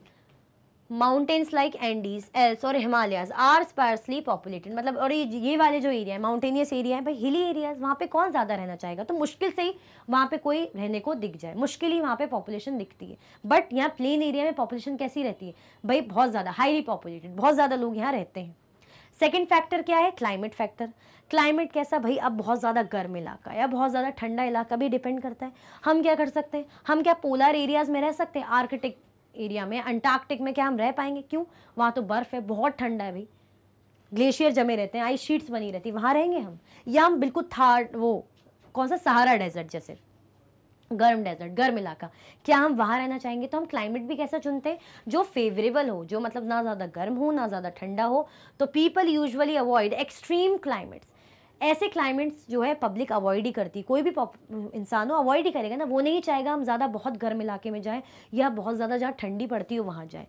mountains like Andes Alps और हिमालयाज आर स्पार्सली पॉपुलेटेड मतलब और ये ये वाले जो एरिया है माउंटेनियस एरिया है भाई हिली एरियाज वहाँ पे कौन ज़्यादा रहना चाहेगा तो मुश्किल से ही वहाँ पे कोई रहने को दिख जाए मुश्किल ही वहाँ पे पॉपुलेशन दिखती है बट यहाँ प्लेन एरिया में पॉपुलेशन कैसी रहती है भाई बहुत ज़्यादा हाईली पॉपुलेटेड बहुत ज़्यादा लोग यहाँ रहते हैं सेकेंड फैक्टर क्या है क्लाइमेट फैक्टर क्लाइमेट कैसा भाई अब बहुत ज़्यादा गर्म इलाका या बहुत ज़्यादा ठंडा इलाका भी डिपेंड करता है हम क्या कर सकते हैं हम क्या पोलर एरियाज़ में रह सकते हैं आर्कटिक एरिया में अंटार्कटिक में क्या हम रह पाएंगे क्यों वहाँ तो बर्फ़ है बहुत ठंडा है भाई ग्लेशियर जमे रहते हैं आइस शीट्स बनी रहती है वहाँ रहेंगे हम या हम बिल्कुल थार वो कौन सा सहारा डेजर्ट जैसे गर्म डेजर्ट गर्म इलाका क्या हम वहाँ रहना चाहेंगे तो हम क्लाइमेट भी कैसा चुनते हैं जो फेवरेबल हो जो मतलब ना ज़्यादा गर्म हो ना ज़्यादा ठंडा हो तो people usually avoid extreme climates ऐसे क्लाइमेट्स जो है पब्लिक अवॉइड ही करती कोई भी इंसान हो अवॉइड ही करेगा ना वो नहीं चाहेगा हम ज़्यादा बहुत गर्म इलाके में जाएँ या बहुत ज़्यादा जहाँ ठंडी पड़ती हो वहाँ जाएँ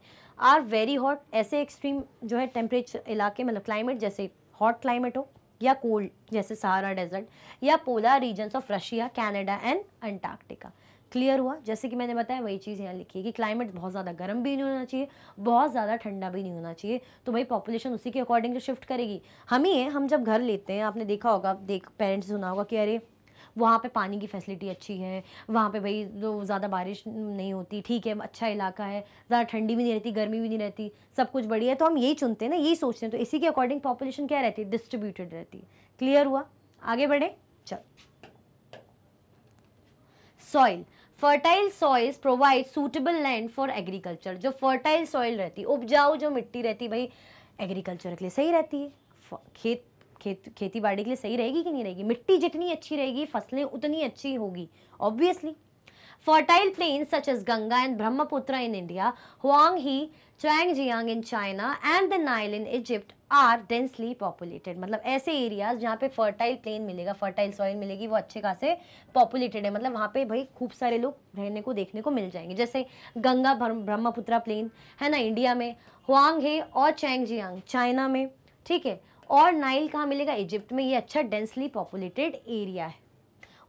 आर वेरी हॉट ऐसे एक्सट्रीम जो है टेम्परेचर इलाके मतलब क्लाइमेट जैसे हॉट क्लाइमेट हो या कोल्ड जैसे सहारा डेजर्ट या polar regions of Russia Canada and Antarctica clear हुआ जैसे कि मैंने बताया वही चीज़ यहाँ लिखी है कि क्लाइमेट बहुत ज़्यादा गर्म भी नहीं होना चाहिए बहुत ज़्यादा ठंडा भी नहीं होना चाहिए तो भाई पॉपुलेशन उसी के अकॉर्डिंग तो शिफ्ट करेगी हम ही है हम जब घर लेते हैं आपने देखा होगा देख पेरेंट्स सुना होगा कि अरे वहाँ पे पानी की फैसिलिटी अच्छी है वहाँ पे भाई जो ज़्यादा बारिश नहीं होती ठीक है अच्छा इलाका है ज़्यादा ठंडी भी नहीं रहती गर्मी भी नहीं रहती सब कुछ बढ़िया है तो हम यही चुनते हैं ना यही सोचते हैं तो इसी के अकॉर्डिंग पॉपुलेशन क्या रहती है डिस्ट्रीब्यूटेड रहती है क्लियर हुआ आगे बढ़े चल soil fertile soils provide suitable land for agriculture जो फर्टाइल सॉइल रहती है उपजाऊ जो मिट्टी रहती भाई एग्रीकल्चर के लिए सही रहती है खेत खेत खेती बाड़ी के लिए सही रहेगी कि नहीं रहेगी मिट्टी जितनी अच्छी रहेगी फसलें उतनी अच्छी होगी obviously Fertile plains such as Ganga and Brahmaputra in India, Huanghe, Changjiang in China and the Nile in Egypt are densely populated मतलब ऐसे एरियाज जहाँ पे फर्टाइल प्लेन मिलेगा फर्टाइल सॉइल मिलेगी वो अच्छे खासे पॉपुलेटेड है मतलब वहाँ पे भाई खूब सारे लोग रहने को देखने को मिल जाएंगे जैसे गंगा ब्रह्मपुत्रा प्लेन है ना इंडिया में हुआंग है और चैंगजियांग चाइना में ठीक है और नाइल कहाँ मिलेगा इजिप्ट में ये अच्छा डेंसली पॉपुलेटेड एरिया है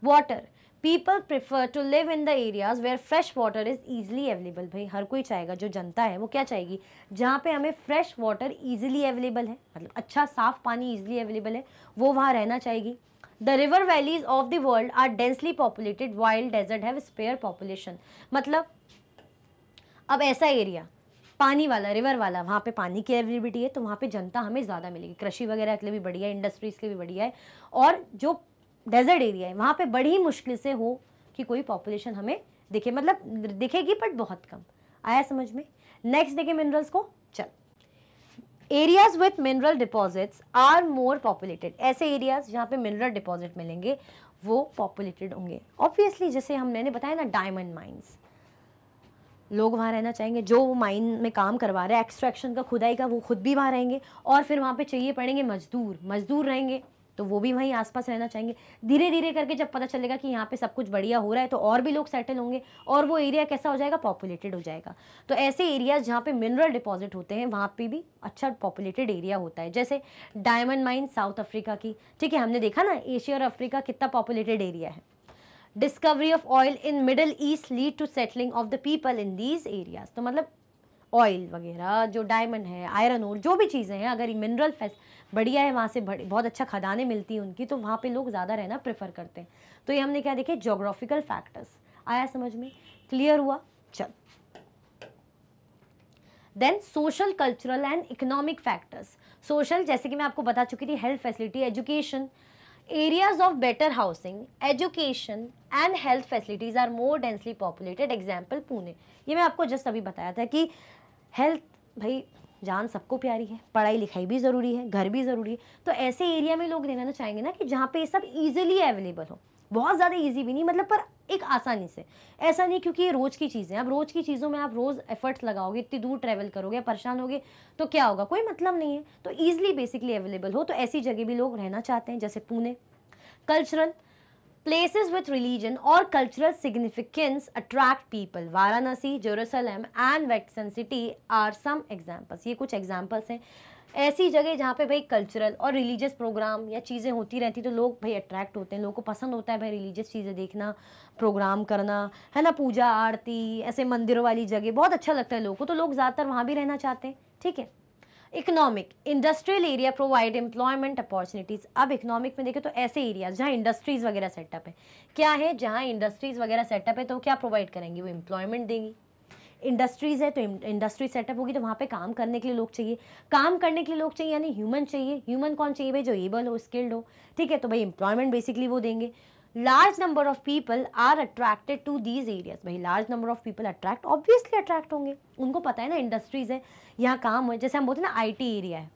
water people prefer to live in the areas where fresh water is easily available भाई हर कोई चाहेगा जो जनता है वो क्या चाहेगी जहाँ पे हमें फ्रेश वाटर ईजिली अवेलेबल है मतलब अच्छा साफ पानी ईजिली अवेलेबल है वो वहाँ रहना चाहेगी the river valleys of the world are densely populated wild desert have spare population मतलब अब ऐसा एरिया पानी वाला रिवर वाला वहाँ पे पानी की अवेलेबिलिटी है तो वहाँ पे जनता हमें ज़्यादा मिलेगी कृषि वगैरह के लिए भी बढ़िया है इंडस्ट्रीज़ के लिए भी बढ़िया है और जो डेजर्ट एरिया है वहाँ पे बड़ी मुश्किल से हो कि कोई पॉपुलेशन हमें दिखे मतलब दिखेगी बट बहुत कम आया समझ में नेक्स्ट देखें मिनरल्स को चल areas with mineral deposits are more populated ऐसे एरियाज जहाँ पे मिनरल डिपॉजिट मिलेंगे वो पॉपुलेटेड होंगे ऑब्वियसली जैसे हम मैंने बताया ना डायमंड माइंस लोग वहाँ रहना चाहेंगे जो वो माइन में काम करवा रहे हैं एक्सट्रैक्शन का खुदाई का वो खुद भी वहाँ रहेंगे और फिर वहाँ पे चाहिए पड़ेंगे मजदूर मजदूर रहेंगे तो वो भी वहीं आसपास रहना चाहेंगे धीरे धीरे करके जब पता चलेगा कि यहाँ पे सब कुछ बढ़िया हो रहा है तो और भी लोग सेटल होंगे और वो एरिया कैसा हो जाएगा पॉपुलेटेड हो जाएगा तो ऐसे एरियाज जहाँ पे मिनरल डिपॉजिट होते हैं वहाँ पे भी अच्छा पॉपुलेटेड एरिया होता है जैसे डायमंड माइन साउथ अफ्रीका की ठीक है हमने देखा ना एशिया और अफ्रीका कितना पॉपुलेटेड एरिया है discovery of oil in Middle East lead to settling of the people in these areas तो मतलब ऑयल वगैरह जो डायमंड है आयरन और जो भी चीज़ें हैं अगर मिनरल बढ़िया है वहाँ से बहुत अच्छा खदानें मिलती हैं उनकी तो वहाँ पे लोग ज़्यादा रहना प्रेफर करते हैं तो ये हमने क्या देखे जोग्राफिकल फैक्टर्स आया समझ में क्लियर हुआ चल then social cultural and economic factors social जैसे कि मैं आपको बता चुकी थी health facility education areas of better housing education and health facilities are more densely populated example pune ये मैं आपको जस्ट अभी बताया था कि हेल्थ भाई जान सबको प्यारी है पढ़ाई लिखाई भी ज़रूरी है घर भी ज़रूरी है तो ऐसे एरिया में लोग रहना चाहेंगे ना कि जहाँ पे ये सब ईजिली अवेलेबल हो बहुत ज़्यादा इजी भी नहीं मतलब पर एक आसानी से ऐसा नहीं क्योंकि ये रोज़ की चीज़ें अब रोज़ की चीज़ों में आप रोज़ एफर्ट्स लगाओगे इतनी दूर ट्रैवल करोगे परेशान होगे तो क्या होगा कोई मतलब नहीं है तो ईजिली बेसिकली अवेलेबल हो तो ऐसी जगह भी लोग रहना चाहते हैं जैसे Pune cultural Places with religion or cultural significance attract people. Varanasi, Jerusalem and Vatican City are some examples. ये कुछ examples हैं ऐसी जगह जहाँ पे भाई कल्चरल और रिलीजियस प्रोग्राम या चीज़ें होती रहती तो लोग भाई अट्रैक्ट होते हैं लोगों को पसंद होता है भाई रिलीजियस चीज़ें देखना प्रोग्राम करना है ना पूजा आरती ऐसे मंदिरों वाली जगह बहुत अच्छा लगता है लोगों को तो लोग ज़्यादातर वहाँ भी रहना चाहते हैं ठीक है economic industrial area provide employment opportunities अब इकोनॉमिक में देखें तो ऐसे एरियाज जहाँ इंडस्ट्रीज़ वगैरह सेटअप है क्या है जहाँ इंडस्ट्रीज़ वगैरह सेटअप है तो क्या प्रोवाइड करेंगी वो एम्प्लॉयमेंट देंगी इंडस्ट्रीज़ है तो इंडस्ट्री सेटअप होगी तो वहाँ पे काम करने के लिए लोग चाहिए काम करने के लिए लोग चाहिए यानी ह्यूमन चाहिए ह्यूमन कौन चाहिए भाई जो एबल हो स्किल्ड हो ठीक है तो भाई एम्प्लॉयमेंट बेसिकली वो देंगे large number of people are attracted to these areas भाई large number of people attract obviously attract होंगे उनको पता है ना इंडस्ट्रीज़ है यहाँ काम हो जैसे हम बोलते हैं ना टी एरिया है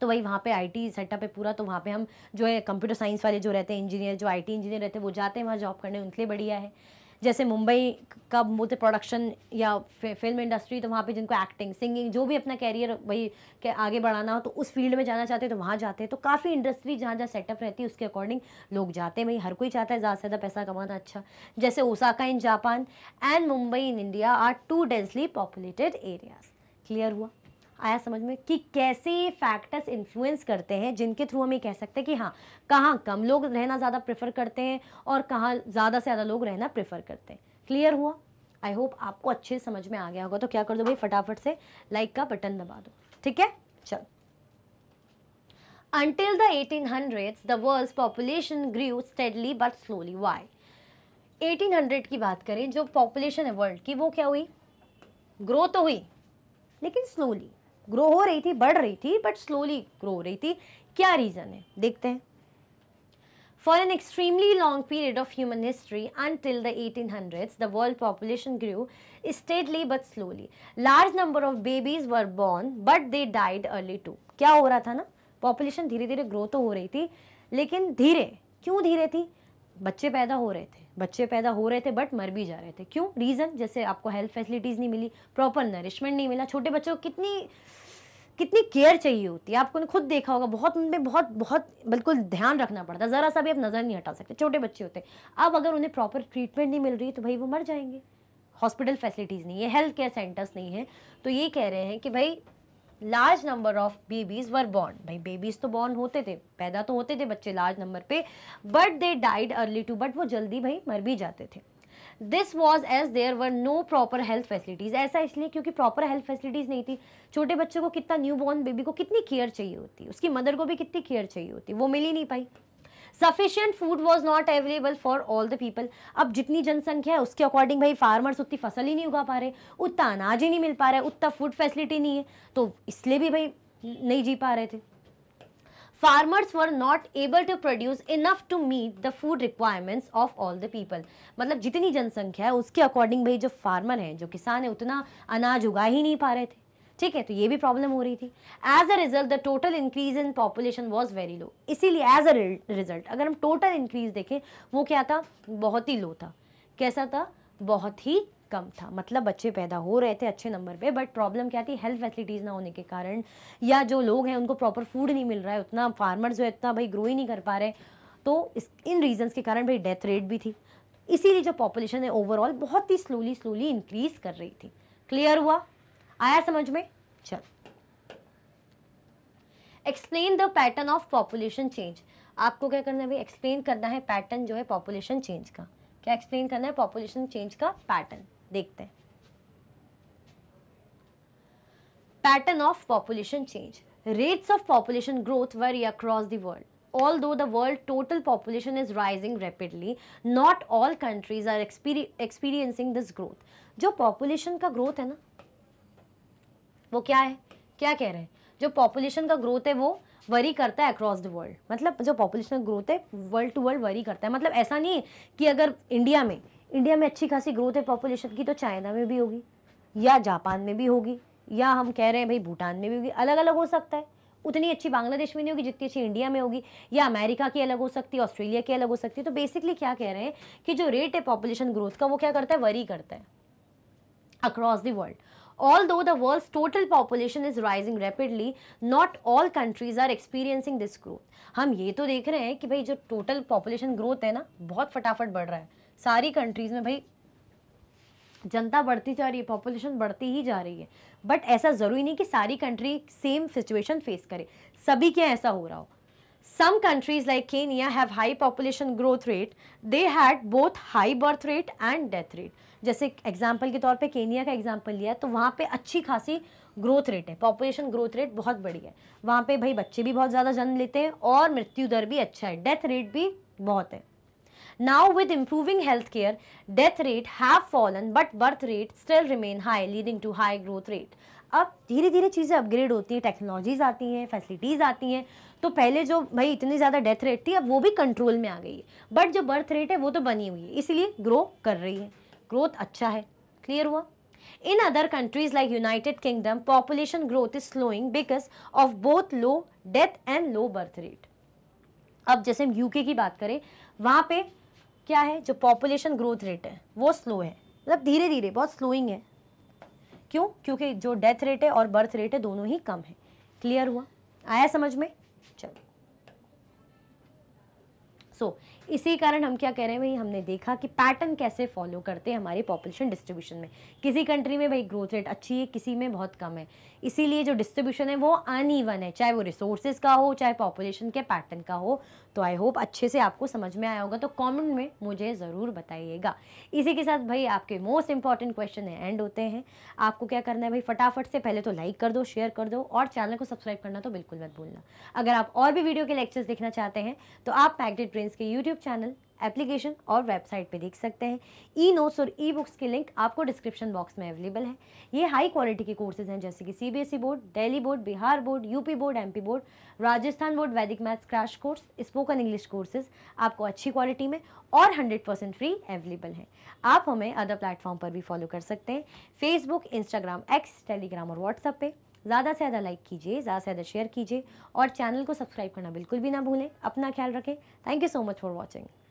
तो वही वहाँ पे आईटी सेटअप है पूरा तो वहाँ पे हम जो है कंप्यूटर साइंस वाले जो रहते हैं इंजीनियर जो आईटी इंजीनियर रहते हैं वो जाते हैं वहाँ जॉब करने उनके लिए बढ़िया है जैसे मुंबई का बोलते प्रोडक्शन या फिल्म इंडस्ट्री तो वहाँ पे जिनको एक्टिंग सिंगिंग जो भी अपना कैरियर वही के आगे बढ़ाना हो तो उस फील्ड में जाना चाहते हैं तो वहाँ जाते हैं तो काफ़ी इंडस्ट्री जहाँ जहाँ सेटअप रहती है उसके अकॉर्डिंग लोग जाते हैं भाई हर कोई चाहता है ज़्यादा से ज़्यादा पैसा कमाना अच्छा जैसे Osaka in Japan and Mumbai in India are too densely populated areas clear हुआ आया समझ में कि कैसे फैक्टर्स इन्फ्लुएंस करते हैं जिनके थ्रू हम ये कह सकते हैं कि हाँ कहाँ कम लोग रहना ज़्यादा प्रेफर करते हैं और कहाँ ज़्यादा से ज़्यादा लोग रहना प्रेफर करते हैं क्लियर हुआ आई होप आपको अच्छे समझ में आ गया होगा तो क्या कर दो भाई फटाफट से लाइक का बटन दबा दो ठीक है चल the eighteen 1800s, the population grew steadily but slowly why eighteen hundred की बात करें जो पॉपुलेशन है वर्ल्ड की वो क्या हुई ग्रो तो हुई लेकिन स्लोली ग्रो हो रही थी बढ़ रही थी बट स्लोली ग्रो हो रही थी क्या रीजन है देखते हैं for an extremely long period of human history until the eighteen hundreds the world population grow steadily but slowly large number of babies were born but they died early too क्या हो रहा था ना population धीरे धीरे grow तो हो रही थी लेकिन धीरे क्यों धीरे थी बच्चे पैदा हो रहे थे बच्चे पैदा हो रहे थे बट मर भी जा रहे थे क्यों रीज़न जैसे आपको हेल्थ फैसिलिटीज़ नहीं मिली प्रॉपर नरिशमेंट नहीं मिला छोटे बच्चों को कितनी कितनी केयर चाहिए होती है आपको खुद देखा होगा बहुत उनमें बहुत बहुत बिल्कुल ध्यान रखना पड़ता है ज़रा सा भी आप नज़र नहीं हटा सकते छोटे बच्चे होते हैं अब अगर उन्हें प्रॉपर ट्रीटमेंट नहीं मिल रही तो भाई वो मर जाएंगे हॉस्पिटल फैसिलिटीज़ नहीं है हेल्थ केयर सेंटर्स नहीं है तो ये कह रहे हैं कि भाई large number of babies were born भाई बेबीज तो बॉर्न होते थे पैदा तो होते थे बच्चे लार्ज नंबर पे but they died early too but वो जल्दी भाई मर भी जाते थे this was as there were no proper health facilities ऐसा इसलिए क्योंकि प्रॉपर हेल्थ फैसिलिटीज़ नहीं थी छोटे बच्चों को कितना न्यू बॉर्न बेबी को कितनी केयर चाहिए होती उसकी मदर को भी कितनी केयर चाहिए होती वो मिल ही नहीं पाई sufficient food was not available for all the people अब जितनी जनसंख्या है उसके अकॉर्डिंग भाई फार्मर्स उतनी फसल ही नहीं उगा पा रहे उतना अनाज ही नहीं मिल पा रहा है उतना फूड फैसिलिटी नहीं है तो इसलिए भी भाई नहीं जी पा रहे थे farmers were not able to produce enough to meet the food requirements of all the people मतलब जितनी जनसंख्या है उसके अकॉर्डिंग भाई जो फार्मर हैं जो किसान हैं उतना अनाज उगा ही नहीं पा रहे थे ठीक है तो ये भी प्रॉब्लम हो रही थी as a result the total increase in population was very low इसीलिए एज अ रिजल्ट अगर हम टोटल इंक्रीज देखें वो क्या था बहुत ही लो था कैसा था बहुत ही कम था मतलब बच्चे पैदा हो रहे थे अच्छे नंबर पे बट प्रॉब्लम क्या थी हेल्थ फैसिलिटीज़ ना होने के कारण या जो लोग हैं उनको प्रॉपर फूड नहीं मिल रहा है उतना फार्मर्स जो है इतना भाई ग्रो ही नहीं कर पा रहे तो इस इन रीजंस के कारण भाई डेथ रेट भी थी इसीलिए जो पॉपुलेशन है ओवरऑल बहुत ही स्लोली स्लोली इंक्रीज़ कर रही थी क्लियर हुआ आया समझ में चल explain the pattern of population change आपको क्या करना है भाई एक्सप्लेन करना है पैटर्न जो है पॉपुलेशन चेंज का क्या एक्सप्लेन करना है पॉपुलेशन चेंज का पैटर्न देखते हैं pattern of population change rates of population growth were vary across the world although the world total population is rising rapidly not all countries are experiencing this growth जो population का growth है ना वो क्या है क्या कह रहे हैं जो पॉपुलेशन का ग्रोथ है वो वरी करता है अक्रॉस द वर्ल्ड मतलब जो पॉपुलेशन का ग्रोथ है वर्ल्ड टू वर्ल्ड वरी करता है मतलब ऐसा नहीं है कि अगर इंडिया में इंडिया में अच्छी खासी ग्रोथ है पॉपुलेशन की तो चाइना में भी होगी या जापान में भी होगी या हम कह रहे हैं भाई भूटान में भी होगी अलग अलग हो सकता है उतनी अच्छी बांग्लादेश में नहीं होगी जितनी अच्छी इंडिया में होगी या अमेरिका की अलग हो सकती है ऑस्ट्रेलिया की अलग हो सकती है तो बेसिकली क्या कह रहे हैं कि जो रेट है पॉपुलेशन ग्रोथ का वो क्या करता है वरी करता है across the world Although the world's total population is rising rapidly, not all countries are experiencing this growth. hum ye to dekh rahe hain ki bhai jo total population growth hai na bahut fatafat badh raha hai sari countries mein bhai जनता बढ़ती जा रही है population बढ़ती ही जा रही है but ऐसा ज़रूरी नहीं कि सारी कंट्री सेम सिचुएशन फेस करे सभी के ऐसा हो रहा हो some countries like Kenya have high population growth rate. They had both high birth rate and death rate. जैसे एग्जाम्पल के तौर पर केनिया का एग्जाम्पल लिया तो वहाँ पर अच्छी खासी ग्रोथ रेट है पॉपुलेशन ग्रोथ रेट बहुत बड़ी है वहाँ पर भाई बच्चे भी बहुत ज़्यादा जन्म लेते हैं और मृत्यु दर भी अच्छा है डेथ रेट भी बहुत है Now with improving healthcare, death rate have fallen but birth rate still remain high leading to high growth rate. अब धीरे धीरे चीज़ें अपग्रेड होती हैं टेक्नोलॉजीज आती हैं फैसिलिटीज़ आती हैं तो पहले जो भाई इतनी ज़्यादा डेथ रेट थी अब वो भी कंट्रोल में आ गई है बट जो बर्थ रेट है वो तो बनी हुई है इसीलिए ग्रो कर रही है ग्रोथ अच्छा है क्लियर हुआ in other countries like United Kingdom population growth is slowing because of both low death and low birth rate अब जैसे हम यूके की बात करें वहाँ पे क्या है जो पॉपुलेशन ग्रोथ रेट है वो स्लो है मतलब धीरे धीरे बहुत स्लोइंग है क्यों क्योंकि जो डेथ रेट है और बर्थ रेट है दोनों ही कम है क्लियर हुआ आया समझ में चलो सो so, इसी कारण हम क्या कह रहे हैं भाई हमने देखा कि पैटर्न कैसे फॉलो करते हैं हमारे पॉपुलेशन डिस्ट्रीब्यूशन में किसी कंट्री में भाई ग्रोथ रेट अच्छी है किसी में बहुत कम है इसीलिए जो डिस्ट्रीब्यूशन है वो अनईवन है चाहे वो रिसोर्सेज का हो चाहे पॉपुलेशन के पैटर्न का हो तो आई होप अच्छे से आपको समझ में आया होगा तो कमेंट में मुझे ज़रूर बताइएगा इसी के साथ भाई आपके मोस्ट इंपॉर्टेंट क्वेश्चन है एंड होते हैं आपको क्या करना है भाई फटाफट से पहले तो लाइक कर दो शेयर कर दो और चैनल को सब्सक्राइब करना तो बिल्कुल मत भूलना अगर आप और भी वीडियो के लेक्चर्स देखना चाहते हैं तो आप पैकडेड प्रिंस के यूट्यूब चैनल एप्लीकेशन और वेबसाइट पे देख सकते हैं ई नोट्स और ई बुक्स के लिंक आपको डिस्क्रिप्शन बॉक्स में अवेलेबल है ये हाई क्वालिटी के कोर्सेज हैं जैसे कि CBSE e board Delhi board Bihar board UP board MP board Rajasthan board Vedic maths crash course spoken English courses आपको अच्छी क्वालिटी में और हंड्रेड परसेंट फ्री अवेलेबल है आप हमें अदर प्लेटफॉर्म पर भी फॉलो कर सकते हैं फेसबुक इंस्टाग्राम एक्स टेलीग्राम और व्हाट्सअप पर ज़्यादा से ज़्यादा लाइक कीजिए ज़्यादा से ज़्यादा शेयर कीजिए और चैनल को सब्सक्राइब करना बिल्कुल भी ना भूलें अपना ख्याल रखें thank you so much for watching